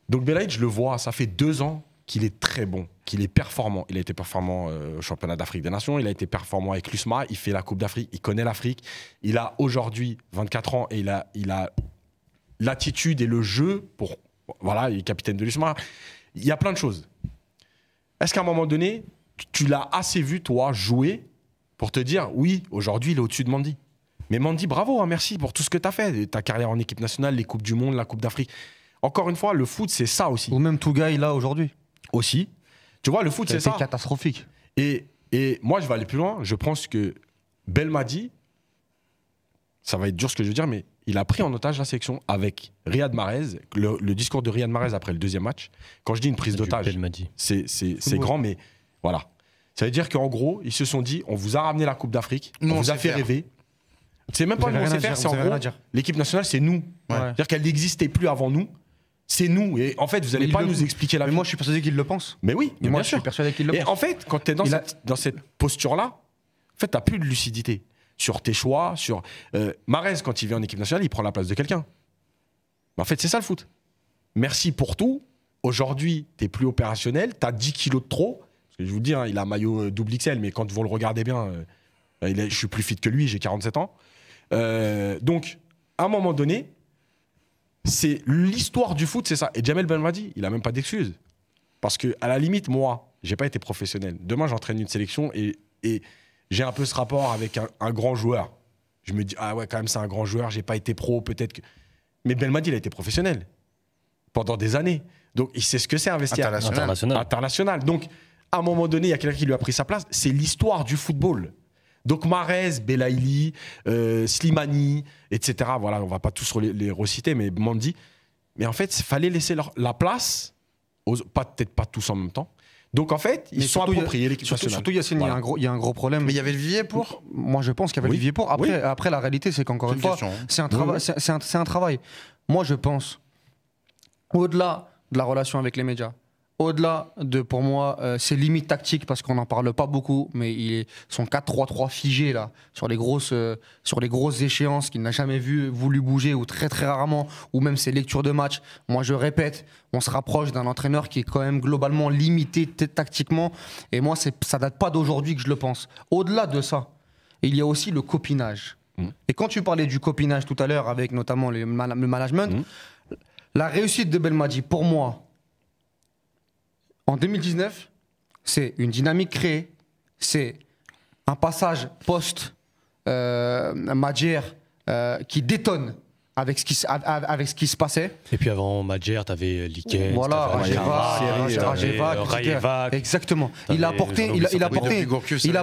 Donc Belaïd, je le vois, ça fait deux ans qu'il est très bon, qu'il est performant. Il a été performant euh, au championnat d'Afrique des Nations, il a été performant avec l'USMA, il fait la Coupe d'Afrique, il connaît l'Afrique. Il a aujourd'hui 24 ans et il a, l'attitude et le jeu pour. Voilà, il est capitaine de l'USMA. Il y a plein de choses. Est-ce qu'à un moment donné, tu l'as assez vu, toi, jouer pour te dire oui, aujourd'hui, il est au-dessus de Mandy Mais Mandy, bravo, hein, merci pour tout ce que tu as fait. Ta carrière en équipe nationale, les Coupes du Monde, la Coupe d'Afrique. Encore une fois, le foot, c'est ça aussi. Ou même Tougaï, là, aujourd'hui. Aussi. Tu vois, le foot, c'est ça. C'est catastrophique. Et, moi, je vais aller plus loin. Je pense que Belmadi, ça va être dur ce que je veux dire, mais il a pris en otage la section avec Riyad Mahrez, le, discours de Riyad Mahrez après le deuxième match. Quand je dis une prise ah, d'otage, c'est grand, mais voilà. Ça veut dire qu'en gros, ils se sont dit on vous a ramené la Coupe d'Afrique, on vous a fait rêver. C'est même pas une mot c'est en gros, l'équipe nationale, c'est nous. C'est-à-dire qu'elle n'existait plus avant nous. C'est nous. Et en fait, vous n'allez pas nous expliquer la Mais moi, je suis persuadé qu'il le pense. Mais oui, je suis persuadé qu'il le pense. en fait, quand tu es dans cette, posture-là, en fait, tu plus de lucidité sur tes choix, sur. Euh, quand il vient en équipe nationale, il prend la place de quelqu'un. En fait, c'est ça le foot. Merci pour tout. Aujourd'hui, tu t'es plus opérationnel, tu as 10 kilos de trop. Parce que je vous dis, hein, il a un maillot euh, double XL, mais quand vous le regardez bien, euh, je suis plus fit que lui, j'ai 47 ans. donc, à un moment donné, c'est l'histoire du foot, c'est ça. Et Jamel Belmadi, il a même pas d'excuse Parce que à la limite, moi, j'ai pas été professionnel. Demain, j'entraîne une sélection et, j'ai un peu ce rapport avec un, grand joueur. Je me dis ah ouais, quand même c'est un grand joueur. J'ai pas été pro, peut-être que. Mais Belmadi, il a été professionnel pendant des années. Donc il sait ce que c'est investir international. international. international. Donc à un moment donné, il y a quelqu'un qui lui a pris sa place. C'est l'histoire du football. Donc Marez, Belaïli, euh, Slimani, etc. Voilà, on va pas tous les, reciter, mais Mandy. Mais en fait, il fallait laisser la place, Pas peut-être pas tous en même temps. Donc en fait, ils sont appropriés Surtout il, y, a un gros problème. Mais il y avait le vivier pour Moi je pense qu'il y avait le vivier pour. Après, après la réalité, c'est qu'encore une, fois, hein. c'est un travail. Moi je pense, au-delà de la relation avec les médias, au-delà de, pour moi, euh, ses limites tactiques, parce qu'on n'en parle pas beaucoup, mais ils sont son 4-3-3 figé, là, sur les grosses, euh, sur les grosses échéances qu'il n'a jamais vu, voulu bouger, ou très très rarement, ou même ses lectures de match. Moi, je répète, on se rapproche d'un entraîneur qui est quand même globalement limité tactiquement, et moi, ça date pas d'aujourd'hui que je le pense. Au-delà de ça, il y a aussi le copinage. Mmh. Et quand tu parlais du copinage tout à l'heure, avec notamment le, management, mmh. la réussite de Belmadi, pour moi, en 2019, c'est une dynamique créée, c'est un passage post euh, euh qui détonne avec ce qui, se passait. Et puis avant Madjer, tu avais euh, Liquet, voilà, Rajeva, Exactement. Il a apporté, il a, il apporté, il a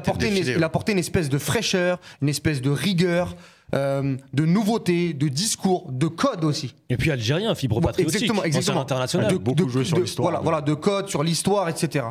apporté une espèce de fraîcheur, une espèce de rigueur. Euh, de nouveautés, de discours, de codes aussi. Et puis algérien, fibre patriotique. Exactement, exactement. international. De, beaucoup de, joué sur l'histoire. Voilà, voilà, de codes, sur l'histoire, etc.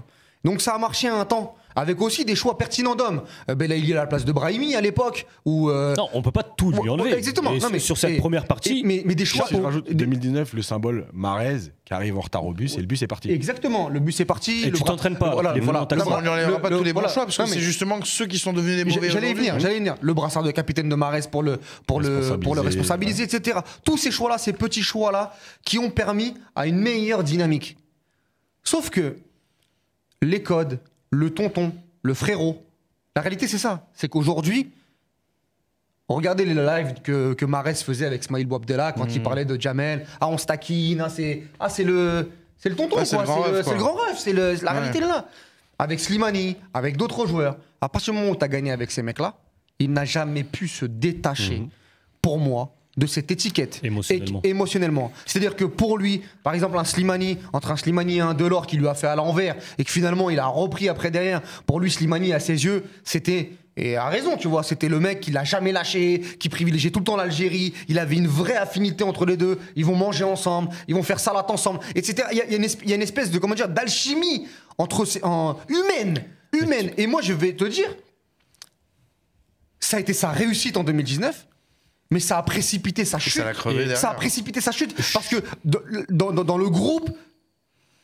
Donc ça a marché un temps avec aussi des choix pertinents d'hommes. Euh, ben là, il y a la place de Brahimi à l'époque. Où, euh, Non, on peut pas tout lui enlever. Exactement. mais, sur cette première partie. mais, des choix. je rajoute, 2019, le symbole Marez qui arrive en retard au bus et le bus est parti. Exactement, le bus est parti. Et le tu t'entraînes pas. voilà, les voilà, on ne enlèvera pas tous les bons choix parce que c'est justement ceux qui sont devenus des mauvais. J'allais venir, j'allais venir. Le brassard de capitaine de Marez pour le, pour le, pour le responsabiliser, etc. Tous ces choix-là, ces petits choix-là qui ont permis à une meilleure dynamique. Sauf que les codes, le tonton, le frérot. La réalité, c'est ça. C'est qu'aujourd'hui, regardez les lives que, que Marès faisait avec Smaïl Bouabdella quand il hmm. parlait de Jamel. Ah, on se taquine, hein, ah, c'est le, le tonton, C'est le, grand rêve, c'est la réalité réalité là. Avec Slimani, avec d'autres joueurs. À partir du moment où tu as gagné avec ces mecs-là, il n'a jamais pu se détacher, hmm. pour moi, de cette étiquette émotionnellement. C'est-à-dire que pour lui, par exemple, un Slimani, entre un Slimani et un Delors qui lui a fait à l'envers et que finalement il a repris après derrière, pour lui, Slimani, à ses yeux, c'était. Et a raison, tu vois, c'était le mec qui l'a jamais lâché, qui privilégiait tout le temps l'Algérie, il avait une vraie affinité entre les deux, ils vont manger ensemble, ils vont faire salade ensemble, etc. Il y, a, une espèce de, comment dire, d'alchimie entre ces, en, humaine, humaine. Et moi, je vais te dire, ça a été sa réussite en 2019, mais ça a précipité sa chute. Ça, a, précipité sa chute parce que dans, le groupe,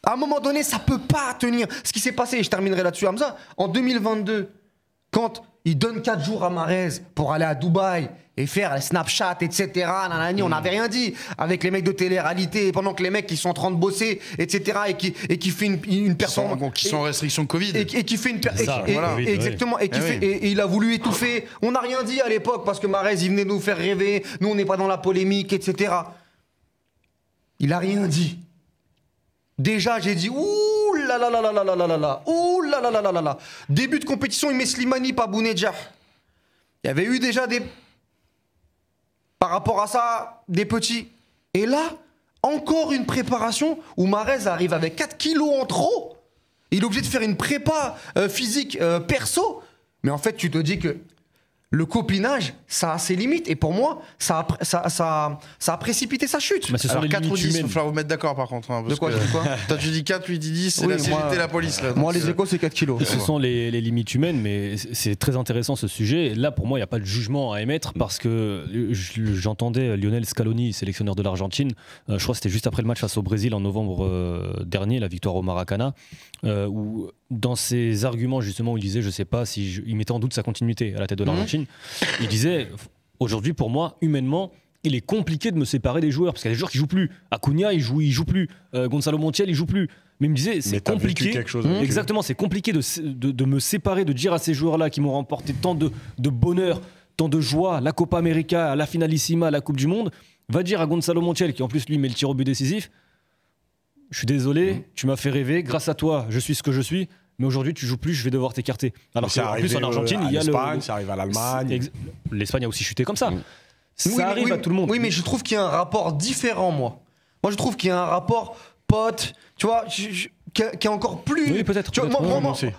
à un moment donné, ça peut pas tenir. Ce qui s'est passé, et je terminerai là-dessus, Hamza, en 2022, quand il donne 4 jours à Marez pour aller à Dubaï et faire les Snapchat, etc. On hmm. n'avait rien dit avec les mecs de télé-réalité pendant que les mecs qui sont en train de bosser, etc. et qui, et qui fait une, personne Qui, sont en restriction Covid. Et, qui fait une. personne et, exactement. Et, il a voulu étouffer. On n'a rien dit à l'époque parce que Marez, il venait nous faire rêver. Nous, on n'est pas dans la polémique, etc. Il n'a rien dit. Déjà, j'ai dit ouh là là là là là là là là ouh là là là là là là. Début de compétition, il met Slimani, pas Bounedjah. Il y avait eu déjà des par rapport à ça des petits. Et là, encore une préparation où Marez arrive avec 4 kilos en trop. Il est obligé de faire une prépa physique perso. Mais en fait, tu te dis que le copinage, ça a ses limites. Et pour moi, ça a, précipité sa chute. Mais bah, sont Alors 4 ou 10, il faut vous mettre d'accord par contre. Hein, de quoi, quoi Toi tu dis 4, lui dit 10, c'est la police. moi les euh, échos c'est 4 kilos. Ce sont les, limites humaines, mais c'est très intéressant ce sujet. là pour moi il n'y a pas de jugement à émettre parce que j'entendais Lionel Scaloni, sélectionneur de l'Argentine, euh, je crois que c'était juste après le match face au Brésil en novembre euh, dernier, la victoire au Maracana, où dans ses arguments justement où il disait, je sais pas si il mettait en doute sa continuité à la tête de l'Argentine, mmh. il disait aujourd'hui pour moi humainement il est compliqué de me séparer des joueurs parce qu'il y a des joueurs qui jouent plus. Acuna il joue, il joue plus. Euh, Gonzalo Montiel il joue plus. Mais il me disait c'est compliqué. Exactement, c'est compliqué de, me séparer, de dire à ces joueurs là qui m'ont remporté tant de, de bonheur, tant de joie, la Copa América, la finalissima, la Coupe du Monde, va dire à Gonzalo Montiel qui en plus lui met le tir au but décisif je suis désolé, mmh. tu m'as fait rêver, grâce à toi, je suis ce que je suis, mais aujourd'hui tu joues plus, je vais devoir t'écarter. Alors ça plus en euh, Argentine, il y a l'Espagne, ça arrive à l'Allemagne. L'Espagne a aussi chuté comme ça. Mmh. Ça arrive à tout le monde. Oui, mais je trouve qu'il y a un rapport différent, moi. Moi, je trouve qu'il y a un rapport pote, tu vois, qui, est encore plus. Oui, peut-être.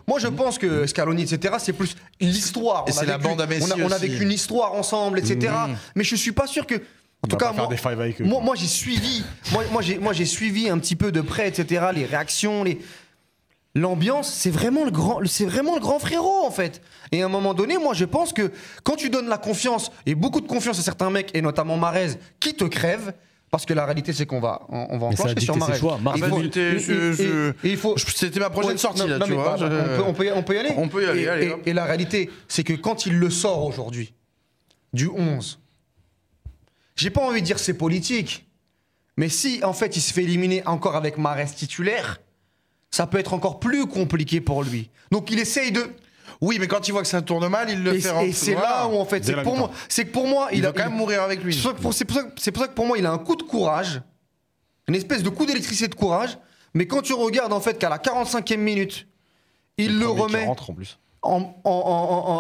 moi, je pense que mmh. Scaloni, etc., c'est plus l'histoire. Et c'est la bande à On a, vécu une histoire ensemble, etc. Mais je suis pas sûr que en tout cas, moi, moi, j'ai suivi, moi, moi j'ai suivi un petit peu de près, etc. Les réactions, les l'ambiance, c'est vraiment le grand, c'est vraiment le grand frérot en fait. Et à un moment donné, moi je pense que quand tu donnes la confiance et beaucoup de confiance à certains mecs et notamment Marez qui te crève. Parce que la réalité, c'est qu'on va, on, va enclencher sur Marez. C'était ma prochaine sortie, là, tu vois. on, peut, y aller. On peut y aller. et la réalité, c'est que quand il le sort aujourd'hui, du 11, j'ai pas envie de dire c'est politique. Mais si, en fait, il se fait éliminer encore avec Marès titulaire, ça peut être encore plus compliqué pour lui. Donc il essaye de. Oui, mais quand il voit que ça tourne mal, il le fait rentrer. Et c'est là où, en fait, c'est pour moi. C'est que pour moi, il, a, quand même mourir avec lui. C'est pour, ça que pour moi, il a un coup de courage, une espèce de coup d'électricité de courage. Mais quand tu regardes, en fait, qu'à la 45e minute, il le, remet. en plus.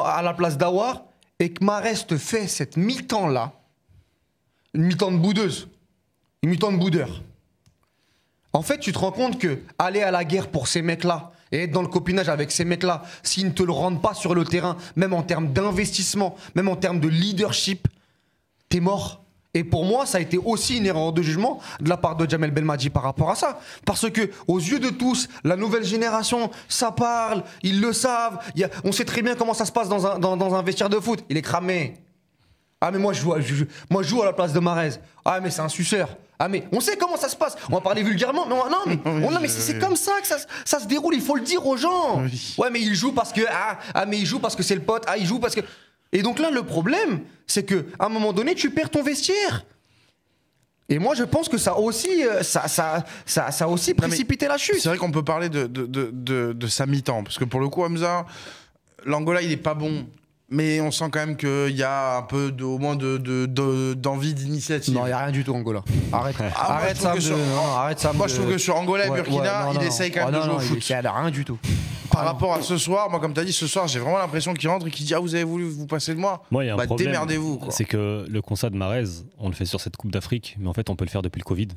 à la place d'Awar, et que Marest fait cette mi-temps-là, une de boudeuse, une de boudeur. En fait, tu te rends compte que aller à la guerre pour ces mecs-là et être dans le copinage avec ces mecs-là, s'ils ne te le rendent pas sur le terrain, même en termes d'investissement, même en termes de leadership, t'es mort. Et pour moi, ça a été aussi une erreur de jugement de la part de Jamel Belmadi par rapport à ça. Parce que, aux yeux de tous, la nouvelle génération, ça parle, ils le savent, on sait très bien comment ça se passe dans un vestiaire de foot. Il est cramé. Ah mais moi je joue, à, moi joue à la place de Marez. Ah mais c'est un suceur. Ah mais on sait comment ça se passe. On va parler vulgairement, non mais, c'est comme ça que ça, se déroule. Il faut le dire aux gens. Ouais mais il joue parce que ah, ah, mais il joue parce que c'est le pote. Ah il joue parce que. Et donc là le problème c'est que à un moment donné tu perds ton vestiaire. Et moi, je pense que ça aussi, euh, ça, ça, ça, aussi précipité la chute. C'est vrai qu'on peut parler de, de, sa mi-temps, parce que pour le coup, Hamza, l'Angola, il n'est pas bon mais on sent quand même qu'il y a un peu au moins d'envie de, d'initiative. Non, il n'y a rien du tout Angola. Arrête, ah, arrête, ça Moi, je trouve que sur Angola et Burkina, oh, il essaye quand même de jouer au foot. Il n'y a rien du tout. Par rapport à ce soir, moi, comme tu as dit, ce soir, j'ai vraiment l'impression qu'il rentre et qu'il dit Ah, vous avez voulu vous passer de moi, y a un bah, Démerdez-vous. C'est que le constat de Marez, on le fait sur cette Coupe d'Afrique, mais en fait, on peut le faire depuis le Covid.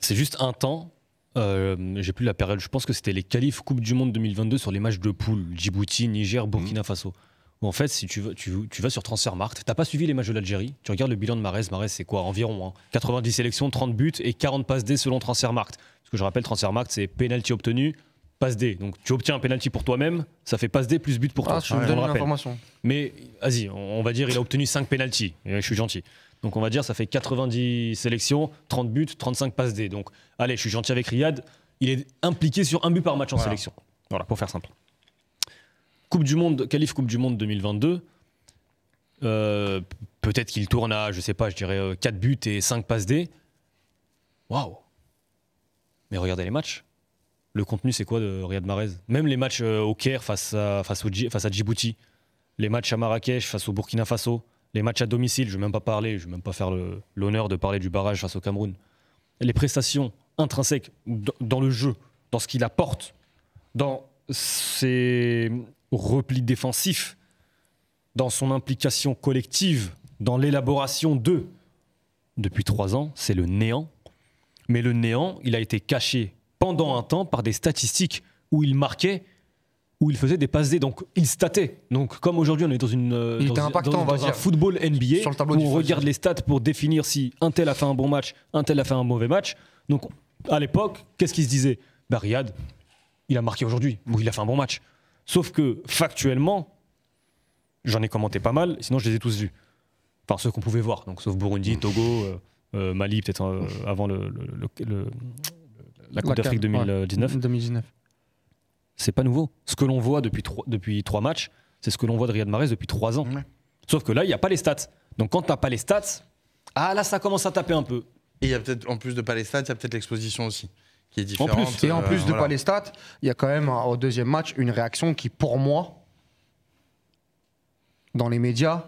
C'est juste un temps euh, j'ai plus la période, je pense que c'était les qualifs Coupe du Monde 2022 sur les matchs de poule, Djibouti, Niger, Burkina mhm. Faso. en fait, si tu, vas sur Transfermarkt, t'as pas suivi les matchs de l'Algérie, tu regardes le bilan de Marès. Marès, c'est quoi Environ 90 hein. sélections, 30 buts et 40 passes D selon Transfermarkt. Ce que je rappelle, Transfermarkt, c'est penalty obtenu, passe D. Donc tu obtiens un penalty pour toi-même, ça fait passe D plus but pour ah, toi. je me donne l'information. Mais vas-y, on, va dire il a obtenu 5 pénalty, Je suis gentil. Donc on va dire ça fait 90 sélections, 30 buts, 35 passes D. Donc allez, je suis gentil avec Riyad, il est impliqué sur un but par match en sélection. Voilà, pour faire simple. Coupe du monde, qualif Coupe du monde 2022. Euh, peut-être qu'il tourne à, je sais pas, je dirais 4 euh, buts et 5 passes D. Waouh Mais regardez les matchs. Le contenu, c'est quoi de Riyad Mahrez Même les matchs euh, au Caire face face à Djibouti, les matchs à Marrakech face au Burkina Faso, les matchs à domicile, je ne vais même pas parler, je ne vais même pas faire l'honneur de parler du barrage face au Cameroun. Les prestations intrinsèques dans le jeu, dans ce qu'il apporte, dans ses replis défensifs, dans son implication collective, dans l'élaboration de, depuis trois ans, c'est le néant. Mais le néant, il a été caché pendant un temps par des statistiques où il marquait où il faisait des passes D. Donc, il statait. Donc, comme aujourd'hui, on est dans une euh, dans, impactant, on va dire. un football NBA où on regarde les stats pour définir si un tel a fait un bon match, un tel a fait un mauvais match. Donc, à l'époque, qu'est-ce qu'il se disait Bah, Riyad, il a marqué aujourd'hui. il a fait un bon match. Sauf que, factuellement, j'en ai commenté pas mal, sinon je les ai tous vus. par ceux qu'on pouvait voir. Donc, sauf Burundi, Togo, euh, euh, Mali, peut-être avant le, la Coupe d'Afrique 2019. 2019 c'est pas nouveau. Ce que l'on voit depuis trois, depuis trois matchs, c'est ce que l'on voit de Riyad Mahrez depuis trois ans. Sauf que là, il n'y a pas les stats. Donc quand tu n'as pas les stats, ah là, ça commence à taper un peu. Et il y a peut-être, en plus de pas les stats, il y a peut-être l'exposition aussi. Qui est différente. En plus, et en plus euh, de pas les stats, il y a quand même euh, au deuxième match une réaction qui, pour moi, dans les médias.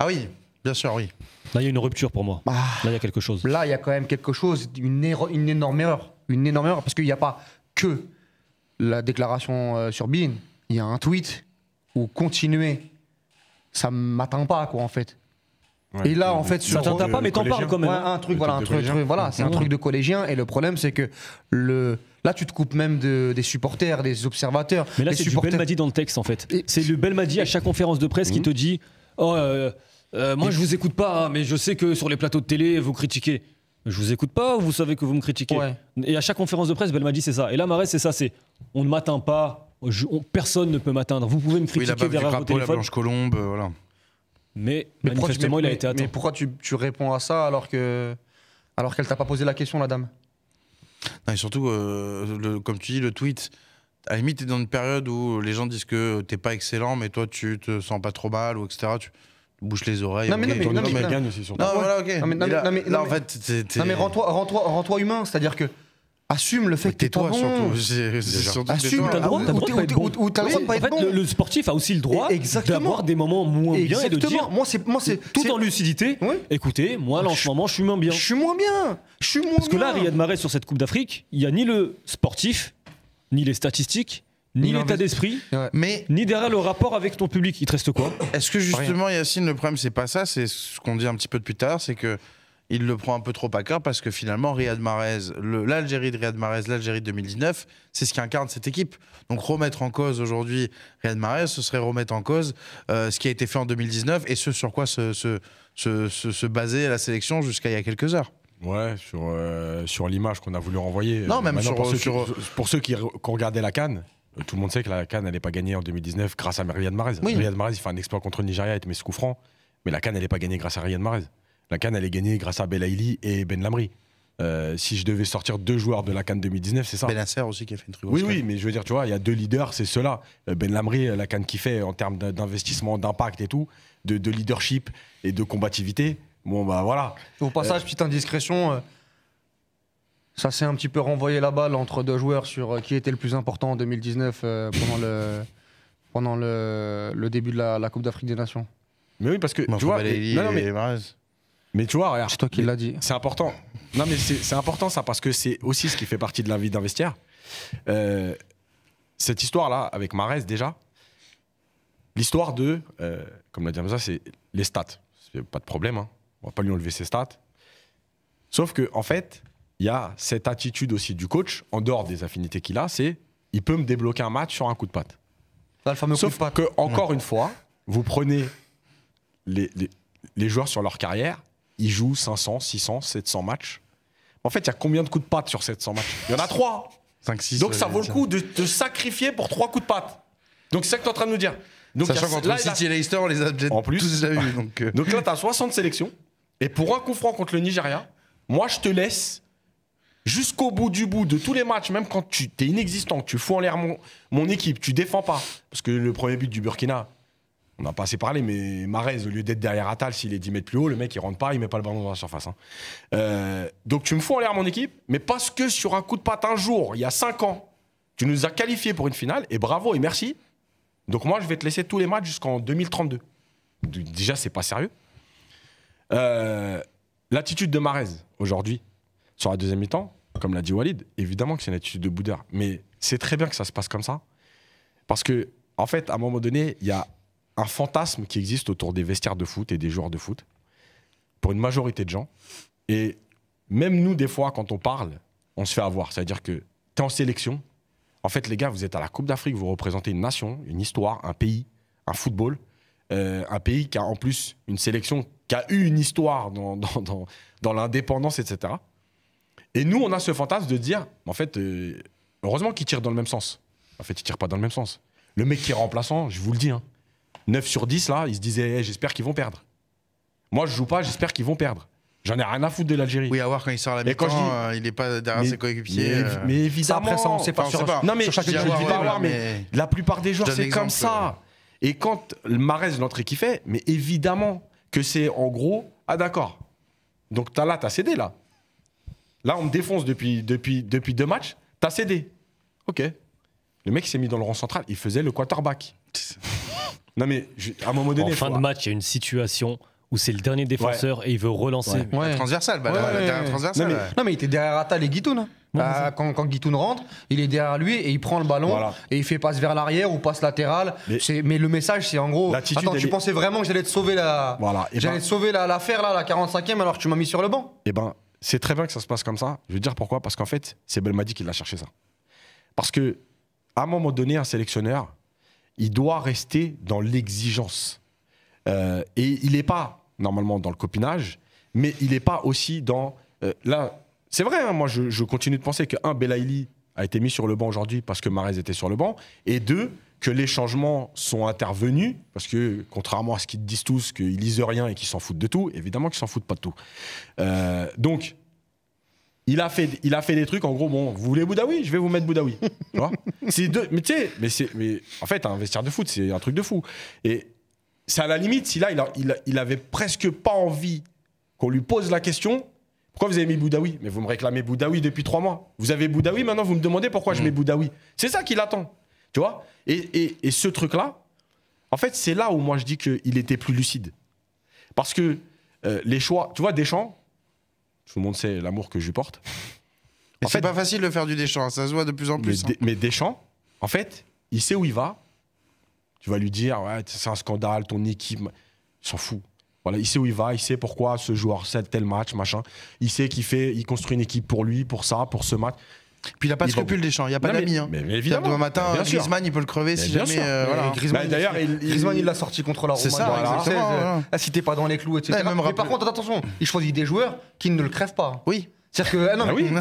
Ah oui, bien sûr, oui. Là, il y a une rupture pour moi. Bah. là, il y a quelque chose. Là, il y a quand même quelque chose, une, énorme erreur. Une énorme erreur, parce qu'il n'y a pas que la déclaration euh, sur BIN, il y a un tweet où continuer, ça m'atteint pas, quoi, en fait. et là, en fait, sur. Ça pas, mais t'en parles quand même. un hein. truc, voilà, un truc, c'est un truc de collégien. Et le problème, c'est que le. Là, tu te coupes même des supporters, des observateurs. Mais là, c'est supporters... du madi dans le texte, en fait. C'est le madi à chaque conférence de presse qui mmh. te dit Oh, euh, euh, moi, je vous écoute pas, hein, mais je sais que sur les plateaux de télé, vous critiquez je vous écoute pas, vous savez que vous me critiquez. Et à chaque conférence de presse, m'a dit c'est ça. Et là, Marais c'est ça, c'est on ne m'atteint pas, personne ne peut m'atteindre. Vous pouvez me critiquer oui, la derrière crapaud, La blanche colombe, euh, voilà. Mais, manifestement, il a été atteint. Mais pourquoi tu, tu réponds à ça alors que alors qu'elle t'a pas posé la question, la dame non, Et surtout, euh, comme tu dis, le tweet. À la limite, t'es dans une période où les gens disent que t'es pas excellent, mais toi, tu te sens pas trop mal, ou etc. Tu bouche les oreilles. Non, mais, okay. non, mais, gagne aussi sur Non, voilà, ok. Non, mais, en fait, Non, mais rends-toi rends -toi, rends -toi humain, c'est-à-dire que. Bah, assume le fait que t'es toi, bon. surtout. Assume, t'as le droit, t'as le droit de pas être bon. Le sportif a aussi le droit d'avoir des moments moins bien et de dire. Moi, c'est, moi, c'est tout en lucidité. Écoutez, moi, là, en ce moment, je suis moins bien. Je suis moins bien. Je suis moins. Parce que là, Riyad Mahrez sur cette Coupe d'Afrique, il y a ni le sportif, ni les statistiques, ni l'état d'esprit, mais ni derrière le rapport avec ton public. Il te reste quoi Est-ce que justement, Yacine, le problème, c'est pas ça C'est ce qu'on dit un petit peu depuis tout à c'est que il le prend un peu trop à cœur parce que finalement, Riyad Mahrez, l'Algérie de Riyad Mahrez, l'Algérie de 2019, c'est ce qui incarne cette équipe. Donc remettre en cause aujourd'hui Riyad Mahrez, ce serait remettre en cause euh, ce qui a été fait en 2019 et ce sur quoi se, se, se, se la sélection jusqu'à il y a quelques heures. Ouais, sur, euh, sur l'image qu'on a voulu renvoyer. Non, même sur, pour, ceux Qui, regardaient ont regardé la canne, euh, tout le monde sait que la Cannes, n'allait pas gagnée en 2019 grâce à Riyad Mahrez. Oui. Riyad Mahrez, il fait un exploit contre le Nigeria et met ce coup franc. Mais la Cannes, elle n'est pas gagnée grâce à Riyad Mahrez. La Cannes, elle est gagnée grâce à Belaïli et Ben Lamri. Euh, si je devais sortir deux joueurs de la Cannes 2019, c'est ça. Lasser ben aussi qui a fait une truc. Oui, oui, mais je veux dire, tu vois, il y a deux leaders, c'est ceux-là. Euh, ben Lamri, la Cannes qui fait en termes d'investissement, d'impact et tout, de, leadership et de combativité. Bon, bah voilà. Au passage, petite indiscrétion ça s'est un petit peu renvoyé la balle entre deux joueurs sur euh, qui était le plus important en 2019 euh, pendant, le, pendant le, début de la, Coupe d'Afrique des Nations. Mais oui, parce que tu vois, mais, mais, tu vois, regarde, c'est toi qui l'as dit. C'est important. Non, mais c'est important ça parce que c'est aussi ce qui fait partie de la vie d'investir. Euh, cette histoire-là avec Marès déjà, l'histoire de, comme l'a dit ça, c'est les stats. Pas de problème, hein. on va pas lui enlever ses stats. Sauf que en fait, il y a cette attitude aussi du coach, en dehors des affinités qu'il a, c'est il peut me débloquer un match sur un coup de patte. le Sauf coup que, encore une fois, vous prenez les, les, joueurs sur leur carrière, ils jouent 500, 600, 700 matchs. En fait, il y a combien de coups de patte sur 700 matchs Il y en a 3 5, 6, Donc euh, ça vaut le coup de te sacrifier pour 3 coups de patte. Donc c'est ça que tu es en train de nous dire. Donc, Sachant qu'entre City et Leicester, on les a eu. Donc, euh. donc là, tu as 60 sélections. Et pour un coup contre le Nigeria, moi, je te laisse jusqu'au bout du bout de tous les matchs, même quand tu es inexistant, tu fous en l'air mon, équipe, tu défends pas. Parce que le premier but du Burkina, on n'a pas assez parlé, mais Marez, au lieu d'être derrière Atal, s'il est 10 mètres plus haut, le mec il rentre pas, il met pas le ballon dans la surface. Hein. Euh, donc tu me fous en l'air mon équipe, mais parce que sur un coup de patte un jour, il y a 5 ans, tu nous as qualifiés pour une finale, et bravo et merci. Donc moi je vais te laisser tous les matchs jusqu'en 2032. Déjà, c'est pas sérieux. Euh, l'attitude de Marez aujourd'hui, sur la deuxième mi-temps, comme l'a dit Walid, évidemment que c'est une attitude de boudeur. Mais c'est très bien que ça se passe comme ça. Parce que, en fait, à un moment donné, il y a un fantasme qui existe autour des vestiaires de foot et des joueurs de foot, pour une majorité de gens. Et même nous, des fois, quand on parle, on se fait avoir. C'est-à-dire que tu es en sélection. En fait, les gars, vous êtes à la Coupe d'Afrique, vous représentez une nation, une histoire, un pays, un football. Euh, un pays qui a en plus une sélection qui a eu une histoire dans, dans, dans l'indépendance, etc. Et nous, on a ce fantasme de dire, en fait, euh, heureusement qu'ils tirent dans le même sens. En fait, ils tirent pas dans le même sens. Le mec qui est remplaçant, je vous le dis, 9 hein, sur 10, là, il se disait, eh, j'espère qu'ils vont perdre. Moi, je joue pas, j'espère qu'ils vont perdre. J'en ai rien à foutre de l'Algérie. Oui, à voir quand il sort la mi euh, il n'est pas derrière mais, ses coéquipiers. Euh. Mais, évidemment. après ça, on sait pas, Non, mais la plupart des joueurs, c'est comme ça. Et quand Marez, l'entrée qui fait, mais évidemment que c'est en gros, ah d'accord. Donc as là, as cédé là. Là, on me défonce depuis, depuis, depuis deux matchs. T'as cédé. Ok. Le mec s'est mis dans le rang central. Il faisait le quarterback. non, mais à un moment donné. En fin de match, il y a une situation où c'est le dernier défenseur et il veut relancer. Ouais. Transversal, bah, Non, mais, il était derrière Atal et Guitoun. Hein. Bah, quand, quand Guitoun rentre, il est derrière lui et il prend le ballon et il fait passe vers l'arrière ou passe latéral. Mais, le message, c'est en gros. Attends, tu pensais vraiment que j'allais te sauver la. Voilà. J'allais ben- sauver l'affaire là, la 45e, alors que tu m'as mis sur le banc. Eh ben, c'est très bien que ça se passe comme ça. Je veux dire pourquoi Parce qu'en fait, c'est Belmadi qui l'a cherché ça. Parce que à un moment donné, un sélectionneur, il doit rester dans l'exigence. Euh, et il n'est pas normalement dans le copinage, mais il n'est pas aussi dans. Euh, là, c'est vrai, hein, moi je, continue de penser que, un, Belaïli a été mis sur le banc aujourd'hui parce que Marez était sur le banc, et deux, que les changements sont intervenus, parce que contrairement à ce qu'ils disent tous, qu'ils lisent rien et qu'ils s'en foutent de tout, évidemment qu'ils s'en foutent pas de tout. Euh, donc, il a, fait, il a fait des trucs, en gros, bon, vous voulez Boudaoui Je vais vous mettre Boudaoui. tu vois deux, mais tu sais, mais, mais en fait, un investir de foot, c'est un truc de fou. Et c'est à la limite, si là, il, il, avait presque pas envie qu'on lui pose la question, pourquoi vous avez mis Boudaoui Mais vous me réclamez Boudaoui depuis trois mois. Vous avez Boudaoui, maintenant vous me demandez pourquoi je mets mm. Boudaoui. C'est ça qu'il attend. Tu vois et, ce truc-là, en fait, c'est là où moi je dis qu'il était plus lucide. Parce que euh, les choix, tu vois, Deschamps, tout le monde sait l'amour que je lui porte. c'est pas facile de faire du Deschamps, hein, ça se voit de plus en plus. Hein. Mais, Deschamps, en fait, il sait où il va. Tu vas lui dire, ouais, c'est un scandale, ton équipe. s'en fout. Voilà, il sait où il va, il sait pourquoi ce joueur, cède tel match, machin. Il sait qu'il fait, il construit une équipe pour lui, pour ça, pour ce match. Puis il n'a pas de des champs, il n'y a pas d'amis. Hein. Mais, évidemment. Demain matin, Griezmann, il peut le crever si jamais. Euh, bah, Griezmann, D'ailleurs, il, Griezmann, il l'a sorti contre la C'est ça, Ah, si t'es pas dans les clous, etc. mais par contre, attention, il choisit des joueurs qui ne le crèvent pas. Oui. C'est-à-dire que, ah,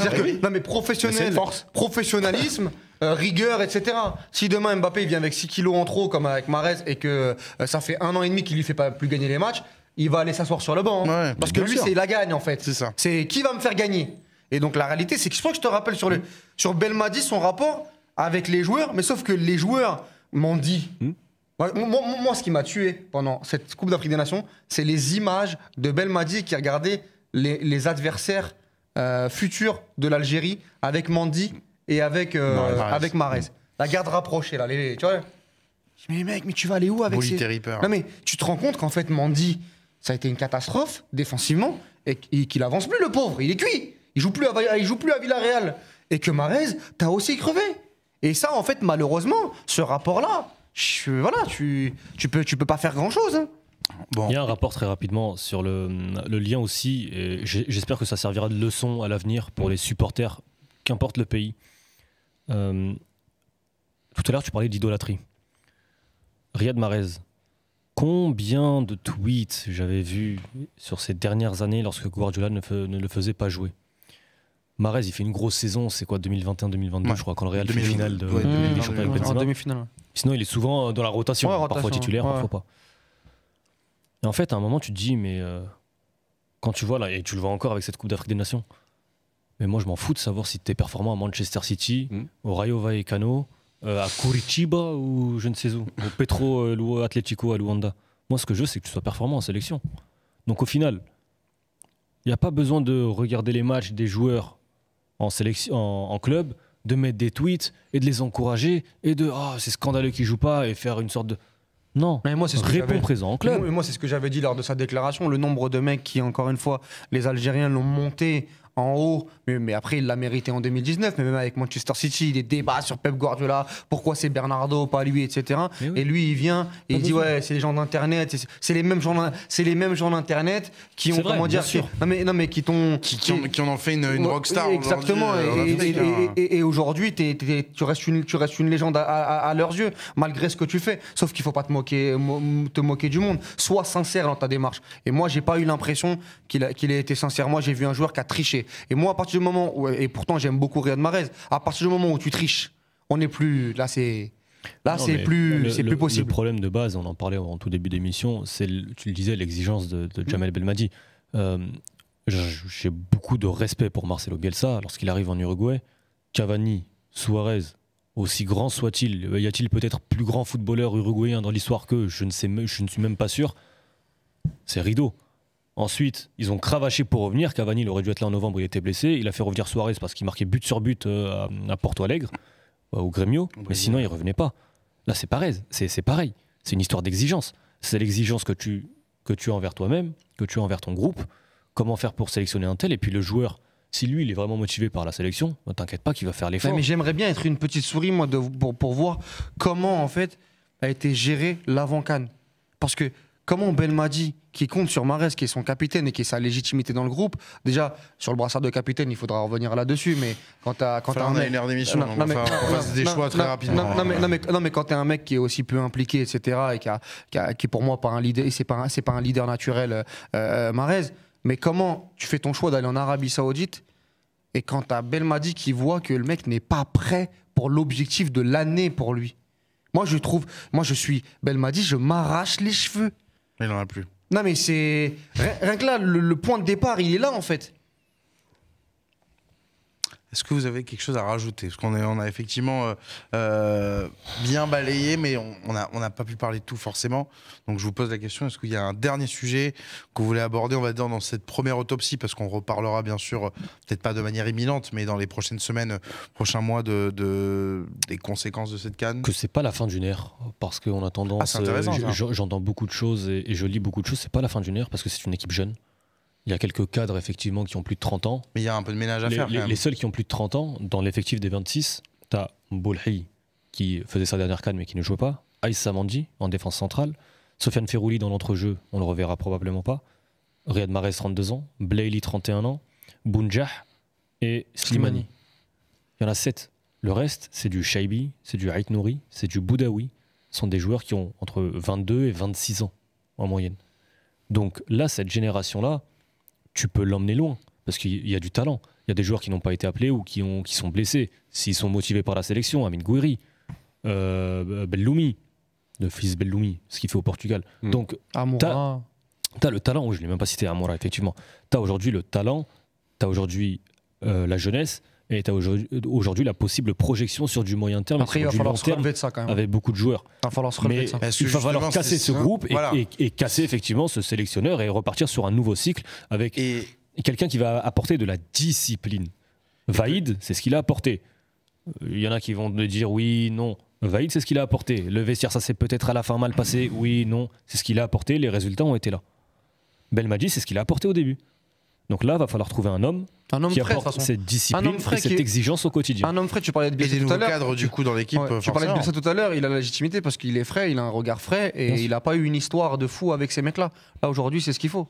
ah que, non, mais professionnel, professionnalisme. Euh, rigueur, etc. Si demain Mbappé il vient avec 6 kilos en trop comme avec Marez et que euh, ça fait un an et demi qu'il lui fait pas plus gagner les matchs, il va aller s'asseoir sur le banc. Hein. parce que lui, c'est la gagne en fait. C'est ça. C'est qui va me faire gagner et donc la réalité, c'est que je crois que je te rappelle sur, le, sur Belmadi son rapport avec les joueurs, mais sauf que les joueurs m'ont dit. Hmm moi, ce qui m'a tué pendant cette Coupe d'Afrique des Nations, c'est les images de Belmadi qui regardait les, les adversaires euh, futurs de l'Algérie avec Mandy et avec, euh, avec Marez. La garde rapprochée, là. Les, tu vois mais mec, mais tu vas aller où avec ces... Non mais tu te rends compte qu'en fait Mandy, ça a été une catastrophe défensivement et qu'il avance plus le pauvre, il est cuit. Il joue plus à, il joue plus à Villarreal. Et que Marez, t'as aussi crevé. Et ça, en fait, malheureusement, ce rapport-là, voilà, tu, tu, peux, tu peux pas faire grand-chose. Hein. Il y a un rapport très rapidement sur le, lien aussi, j'espère que ça servira de leçon à l'avenir pour les supporters, qu'importe le pays. Euh, tout à l'heure, tu parlais d'idolâtrie. Riyad Mahrez, combien de tweets j'avais vu sur ces dernières années lorsque Guardiola ne le faisait pas jouer Marez, il fait une grosse saison, c'est quoi 2021-2022 je crois, quand le Real finale de, de, Sinon, il est souvent dans la rotation, parfois titulaire, parfois pas. Et en fait, à un moment, tu te dis, mais euh, quand tu vois là, et tu le vois encore avec cette Coupe d'Afrique des Nations, mais moi, je m'en fous de savoir si tu es performant à Manchester City, hmm. au Rayo Vallecano, euh, à Curitiba ou je ne sais où, au Petro euh, Atlético à Luanda. Moi, ce que je veux, c'est que tu sois performant en sélection. Donc, au final, il n'y a pas besoin de regarder les matchs des joueurs en, sélection, en, club de mettre des tweets et de les encourager et de ah c'est scandaleux qu'ils jouent pas et faire une sorte de non. Mais moi, c'est présent en club. Moi, moi c'est ce que j'avais dit lors de sa déclaration. Le nombre de mecs qui, encore une fois, les Algériens l'ont monté en haut, mais, après il l'a mérité en 2019, mais même avec Manchester City, il des débats sur Pep Guardiola, pourquoi c'est Bernardo, pas lui, etc. Et lui il vient et il dit ouais c'est les gens d'internet, c'est les mêmes gens, les mêmes gens d'internet qui ont comment dire, non mais non mais qui t'ont qui, en fait une, rockstar exactement euh, hein. et, aujourd'hui tu restes une tu restes une légende à, leurs yeux malgré ce que tu fais, sauf qu'il faut pas te moquer te moquer du monde, sois sincère dans ta démarche. Et moi j'ai pas eu l'impression qu'il qu'il ait été sincère. Moi j'ai vu un joueur qui a triché et moi, à partir du moment où, et pourtant j'aime beaucoup Riyad Mahrez, à partir du moment où tu triches, on n'est plus. Là, c'est. Là, c'est plus, c'est plus possible. Le problème de base, on en parlait en tout début d'émission, c'est, tu le disais, l'exigence de, mm. Jamel Belmadi. Euh, j'ai beaucoup de respect pour Marcelo Bielsa lorsqu'il arrive en Uruguay. Cavani, Suarez, aussi grand soit-il, y a-t-il peut-être plus grand footballeur uruguayen dans l'histoire que je ne sais, je ne suis même pas sûr. C'est rideau. Ensuite, ils ont cravaché pour revenir. Cavani, il aurait dû être là en novembre, il était blessé. Il a fait revenir Suarez parce qu'il marquait but sur but euh, à, Porto Alegre, euh, au Grêmio. Mais sinon, il revenait pas. Là, c'est pareil. C'est pareil. C'est une histoire d'exigence. C'est l'exigence que tu, que tu as envers toi-même, que tu as envers ton groupe. Comment faire pour sélectionner un tel Et puis le joueur, si lui, il est vraiment motivé par la sélection, ne t'inquiète pas qu'il va faire l'effort. mais j'aimerais bien être une petite souris, moi, de, pour, voir comment, en fait, a été géré l'avant-canne. Parce que comment Belmadi, qui compte sur Marès, qui est son capitaine et qui est sa légitimité dans le groupe, déjà, sur le brassard de capitaine, il faudra revenir là-dessus, mais quand t'as. Quand un d'émission, on des choix très Non, mais, mais quand un mec qui est aussi peu impliqué, etc., et qui, pour moi pas un leader, c'est pas, un, pas un leader naturel, euh, euh, Marez. mais comment tu fais ton choix d'aller en Arabie Saoudite et quand t'as Belmadi qui voit que le mec n'est pas prêt pour l'objectif de l'année pour lui moi je trouve, moi je suis Belmadi, je m'arrache les cheveux. Il en a plus. Non, mais c'est. Rien que là, le point de départ, il est là, en fait. Est-ce que vous avez quelque chose à rajouter Parce qu'on on a effectivement euh, euh, bien balayé, mais on n'a pas pu parler de tout forcément. Donc je vous pose la question, est-ce qu'il y a un dernier sujet que vous voulez aborder, on va dire, dans cette première autopsie Parce qu'on reparlera bien sûr, peut-être pas de manière imminente, mais dans les prochaines semaines, prochains mois, de, des conséquences de cette canne. Que c'est pas la fin d'une ère, parce qu'on a tendance... Ah, euh, J'entends beaucoup de choses et, je lis beaucoup de choses, c'est pas la fin d'une ère, parce que c'est une équipe jeune. Il y a quelques cadres, effectivement, qui ont plus de 30 ans. Mais il y a un peu de ménage à faire. les, seuls qui ont plus de 30 ans, dans l'effectif des 26, tu as qui faisait sa dernière canne mais qui ne joue pas. Aïs Samandji, en défense centrale. Sofiane Ferrouli dans l'entrejeu, on le reverra probablement pas. Riyad Mahrez, 32 ans. Blayli 31 ans. Bounjah et Slimani. Il y en a 7. Le reste, c'est du Shaibi, c'est du Haït Nouri, c'est du Boudaoui. Ce sont des joueurs qui ont entre 22 et 26 ans en moyenne. Donc là, cette génération-là, tu peux l'emmener loin parce qu'il y a du talent. Il y a des joueurs qui n'ont pas été appelés ou qui, ont, qui sont blessés. S'ils sont motivés par la sélection, Amine Gouiri, euh, Belloumi, le fils Belloumi, ce qu'il fait au Portugal. Hmm. donc Donc, tu as le talent, oh, je ne l'ai même pas cité, Amora, effectivement. Tu as aujourd'hui le talent, tu as aujourd'hui euh, la jeunesse, et tu as aujourd'hui la possible projection sur du moyen terme. il va falloir se de ça quand même. Avec beaucoup de joueurs. Il va falloir se relever de ça. Il va falloir casser ce groupe et, casser effectivement ce sélectionneur et repartir sur un nouveau cycle avec quelqu'un qui va apporter de la discipline. Vaïd, c'est ce qu'il a apporté. Il y en a qui vont dire oui, non. Vaïd, c'est ce qu'il a apporté. Le vestiaire, ça s'est peut-être à la fin mal passé. Oui, non. C'est ce qu'il a apporté. Les résultats ont été là. Belmadi, c'est ce qu'il a apporté au début. Donc là, va falloir trouver un homme, qui apporte cette discipline cette exigence au quotidien. Un homme frais, tu parlais de Bielsa tout à l'heure. cadre du coup dans l'équipe. tu parlais de tout à l'heure, il a la légitimité parce qu'il est frais, il a un regard frais et il n'a pas eu une histoire de fou avec ces mecs-là. Là, aujourd'hui, c'est ce qu'il faut.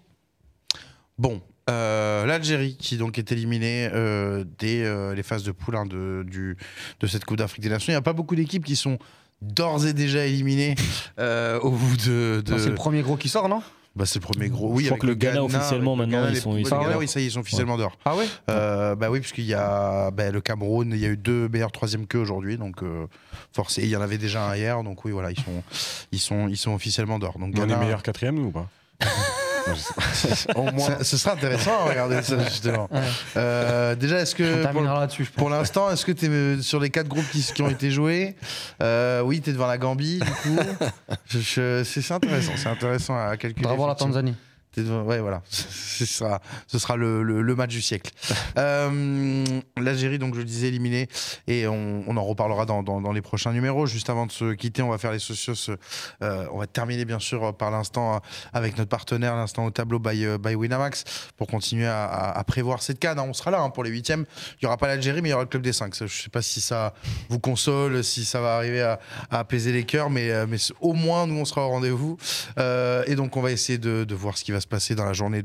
Bon, euh, l'Algérie qui donc est éliminée euh, dès euh, les phases de poulain hein, de, du, de cette Coupe d'Afrique des Nations. Il n'y a pas beaucoup d'équipes qui sont d'ores et déjà éliminées euh, au bout de. de... C'est le premier gros qui sort, non bah, c'est le premier gros. Oui, je crois que le Ghana, officiellement maintenant, ils sont, ils sont... oui, ça ils sont officiellement ah dehors. Ah ouais euh, Bah oui, parce qu'il y a bah, le Cameroun, il y a eu deux meilleurs troisième que aujourd'hui, donc euh, forcément Il y en avait déjà un hier, donc oui, voilà, ils sont, ils sont, ils sont officiellement dehors. Donc, On est meilleur quatrième, ou pas moins. Ce sera intéressant à regarder ça, justement. Euh, déjà, est-ce que. Pour, l'instant, est-ce que tu es euh, sur les quatre groupes qui, ont été joués euh, Oui, tu es devant la Gambie, du coup. c'est intéressant, c'est intéressant à calculer. Bravo la Tanzanie. Ouais, voilà. ce sera, ce sera le, match du siècle. Euh, L'Algérie, donc, je le disais, éliminée. Et on, en reparlera dans, les prochains numéros. Juste avant de se quitter, on va faire les socios. Euh, on va terminer, bien sûr, par l'instant hein, avec notre partenaire, l'instant au tableau by, euh, by, Winamax, pour continuer à, prévoir cette canne. Hein. On sera là hein, pour les huitièmes. Il n'y aura pas l'Algérie, mais il y aura le club des cinq Je ne sais pas si ça vous console, si ça va arriver à, apaiser les cœurs, mais, au moins, nous, on sera au rendez-vous. et donc, on va essayer de, voir ce qui va se passer passé passer dans la journée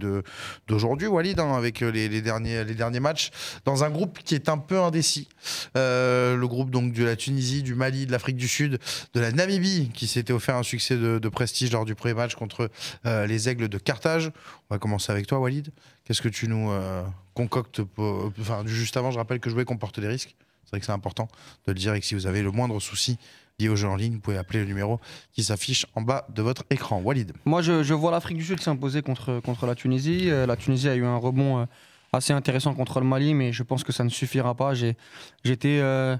d'aujourd'hui, Walid, hein, avec euh, les, derniers, les derniers matchs, dans un groupe qui est un peu indécis. Euh, le groupe donc de la Tunisie, du Mali, de l'Afrique du Sud, de la Namibie, qui s'était offert un succès de, prestige lors du premier match contre euh, les Aigles de Carthage. On va commencer avec toi, Walid. Qu'est-ce que tu nous concoctes Enfin, juste avant, je rappelle que jouer comporte des risques. C'est vrai que c'est important de le dire et que si vous avez le moindre souci dit aux jeux en ligne, vous pouvez appeler le numéro qui s'affiche en bas de votre écran. Walid. Moi, je, vois l'Afrique du Sud s'imposer contre, contre la Tunisie. Euh, la Tunisie a eu un rebond euh, assez intéressant contre le Mali, mais je pense que ça ne suffira pas. J'étais euh,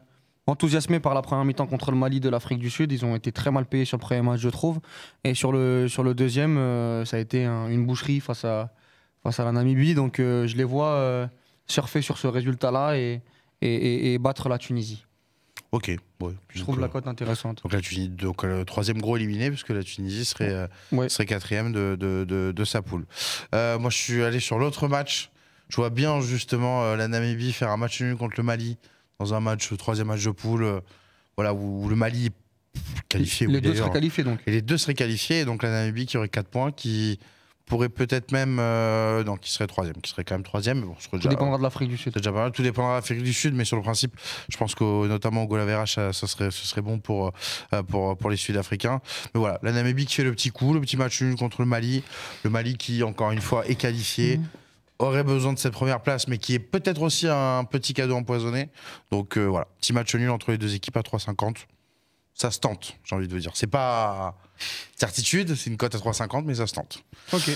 enthousiasmé par la première mi-temps contre le Mali de l'Afrique du Sud. Ils ont été très mal payés sur le premier match, je trouve. Et sur le, sur le deuxième, ça a été une boucherie face à, face à la Namibie. Donc, je les vois surfer sur ce résultat-là et, et, et battre la Tunisie. Ok. je trouve la euh, cote intéressante. Donc donc euh, le troisième gros éliminé, puisque la Tunisie serait, euh, serait quatrième de, de, de, sa poule. moi, je suis allé sur l'autre match. Je vois bien justement la Namibie faire un match nul contre le Mali dans un match, le troisième match de poule, voilà où, le Mali est qualifié. Les, deux seraient qualifiés donc. Et les deux seraient qualifiés, donc la Namibie qui aurait 4 points, qui pourrait peut-être même. donc euh, non, qui serait troisième, qui serait quand même troisième. bon, tout dépendra de l'Afrique du Sud. Tout dépendra de l'Afrique du Sud, mais sur le principe, je pense que notamment au Golavera, ça, serait, ce serait bon pour, euh, pour, pour les Sud-Africains. Mais voilà, la Namibie qui fait le petit coup, le petit match nul contre le Mali. Le Mali qui, encore une fois, est qualifié. Mm. aurait besoin de cette première place, mais qui est peut-être aussi un petit cadeau empoisonné. Donc euh, voilà, petit match nul entre les deux équipes à 3,50 ça se tente, j'ai envie de vous dire. C'est pas certitude, c'est une cote à 3,50, mais ça se tente. Ok.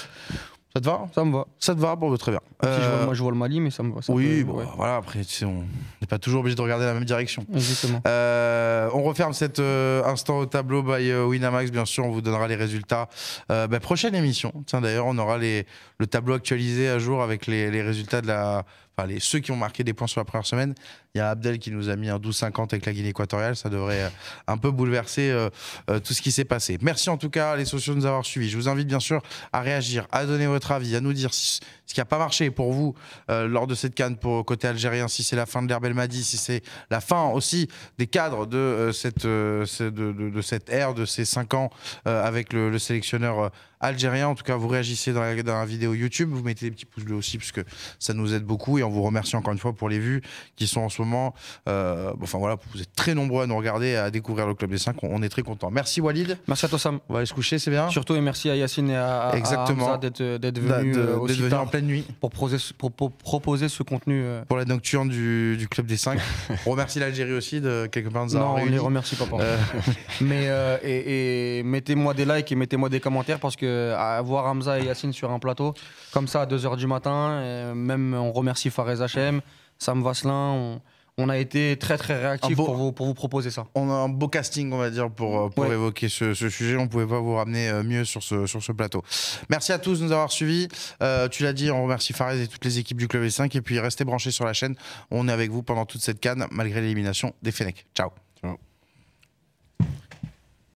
Ça te va Ça me va. Ça te va Bon, bah, très bien. Je vois, euh, moi, je vois le Mali, mais ça me va. oui, bon, voilà, après, on n'est pas toujours obligé de regarder la même direction. Exactement. Euh, on referme cet euh, instant au tableau by Winamax, bien sûr, on vous donnera les résultats. Bah, prochaine émission. Tiens, d'ailleurs, on aura les, le tableau actualisé à jour avec les résultats de la enfin ceux qui ont marqué des points sur la première semaine. Il y a Abdel qui nous a mis un 12-50 avec la Guinée équatoriale. Ça devrait euh, un peu bouleverser euh, euh, tout ce qui s'est passé. Merci en tout cas les sociaux de nous avoir suivis. Je vous invite bien sûr à réagir, à donner votre avis, à nous dire si, ce qui n'a pas marché pour vous euh, lors de cette canne pour côté algérien, si c'est la fin de l'Herbel Madi, si c'est la fin aussi des cadres de, euh, cette, euh, de, cette ère, de ces cinq ans avec le, sélectionneur algérien. En tout cas, vous réagissez dans la, vidéo YouTube, vous mettez des petits pouces bleus aussi, parce que ça nous aide beaucoup. Et on vous remercie encore une fois pour les vues qui sont en ce moment. enfin voilà, vous êtes très nombreux à nous regarder, à découvrir le Club des 5. On, est très content Merci Walid. Merci à toi, Sam. On va aller se coucher, c'est bien. Surtout, et merci à Yacine et à, Exactement. d'être venu, aussi venu nuit pour, proposer, pour, proposer ce contenu. Euh. Pour la nocturne du, Club des 5. remercie l'Algérie aussi de quelque part nous avoir on les remercie pas. Euh. mais euh, et, et mettez-moi des likes et mettez-moi des commentaires parce que avoir Hamza et Yacine sur un plateau comme ça à 2h du matin, même on remercie Farès HM, Sam Vasselin, on on a été très très réactif pour vous, proposer ça. On a un beau casting, on va dire, pour, euh, évoquer ce, sujet. On ne pouvait pas vous ramener euh, mieux sur ce, sur ce plateau. Merci à tous de nous avoir suivis. Euh, tu l'as dit, on remercie Fares et toutes les équipes du Club des 5. Et puis restez branchés sur la chaîne. On est avec vous pendant toute cette canne, malgré l'élimination des Fenech. Ciao. Ciao.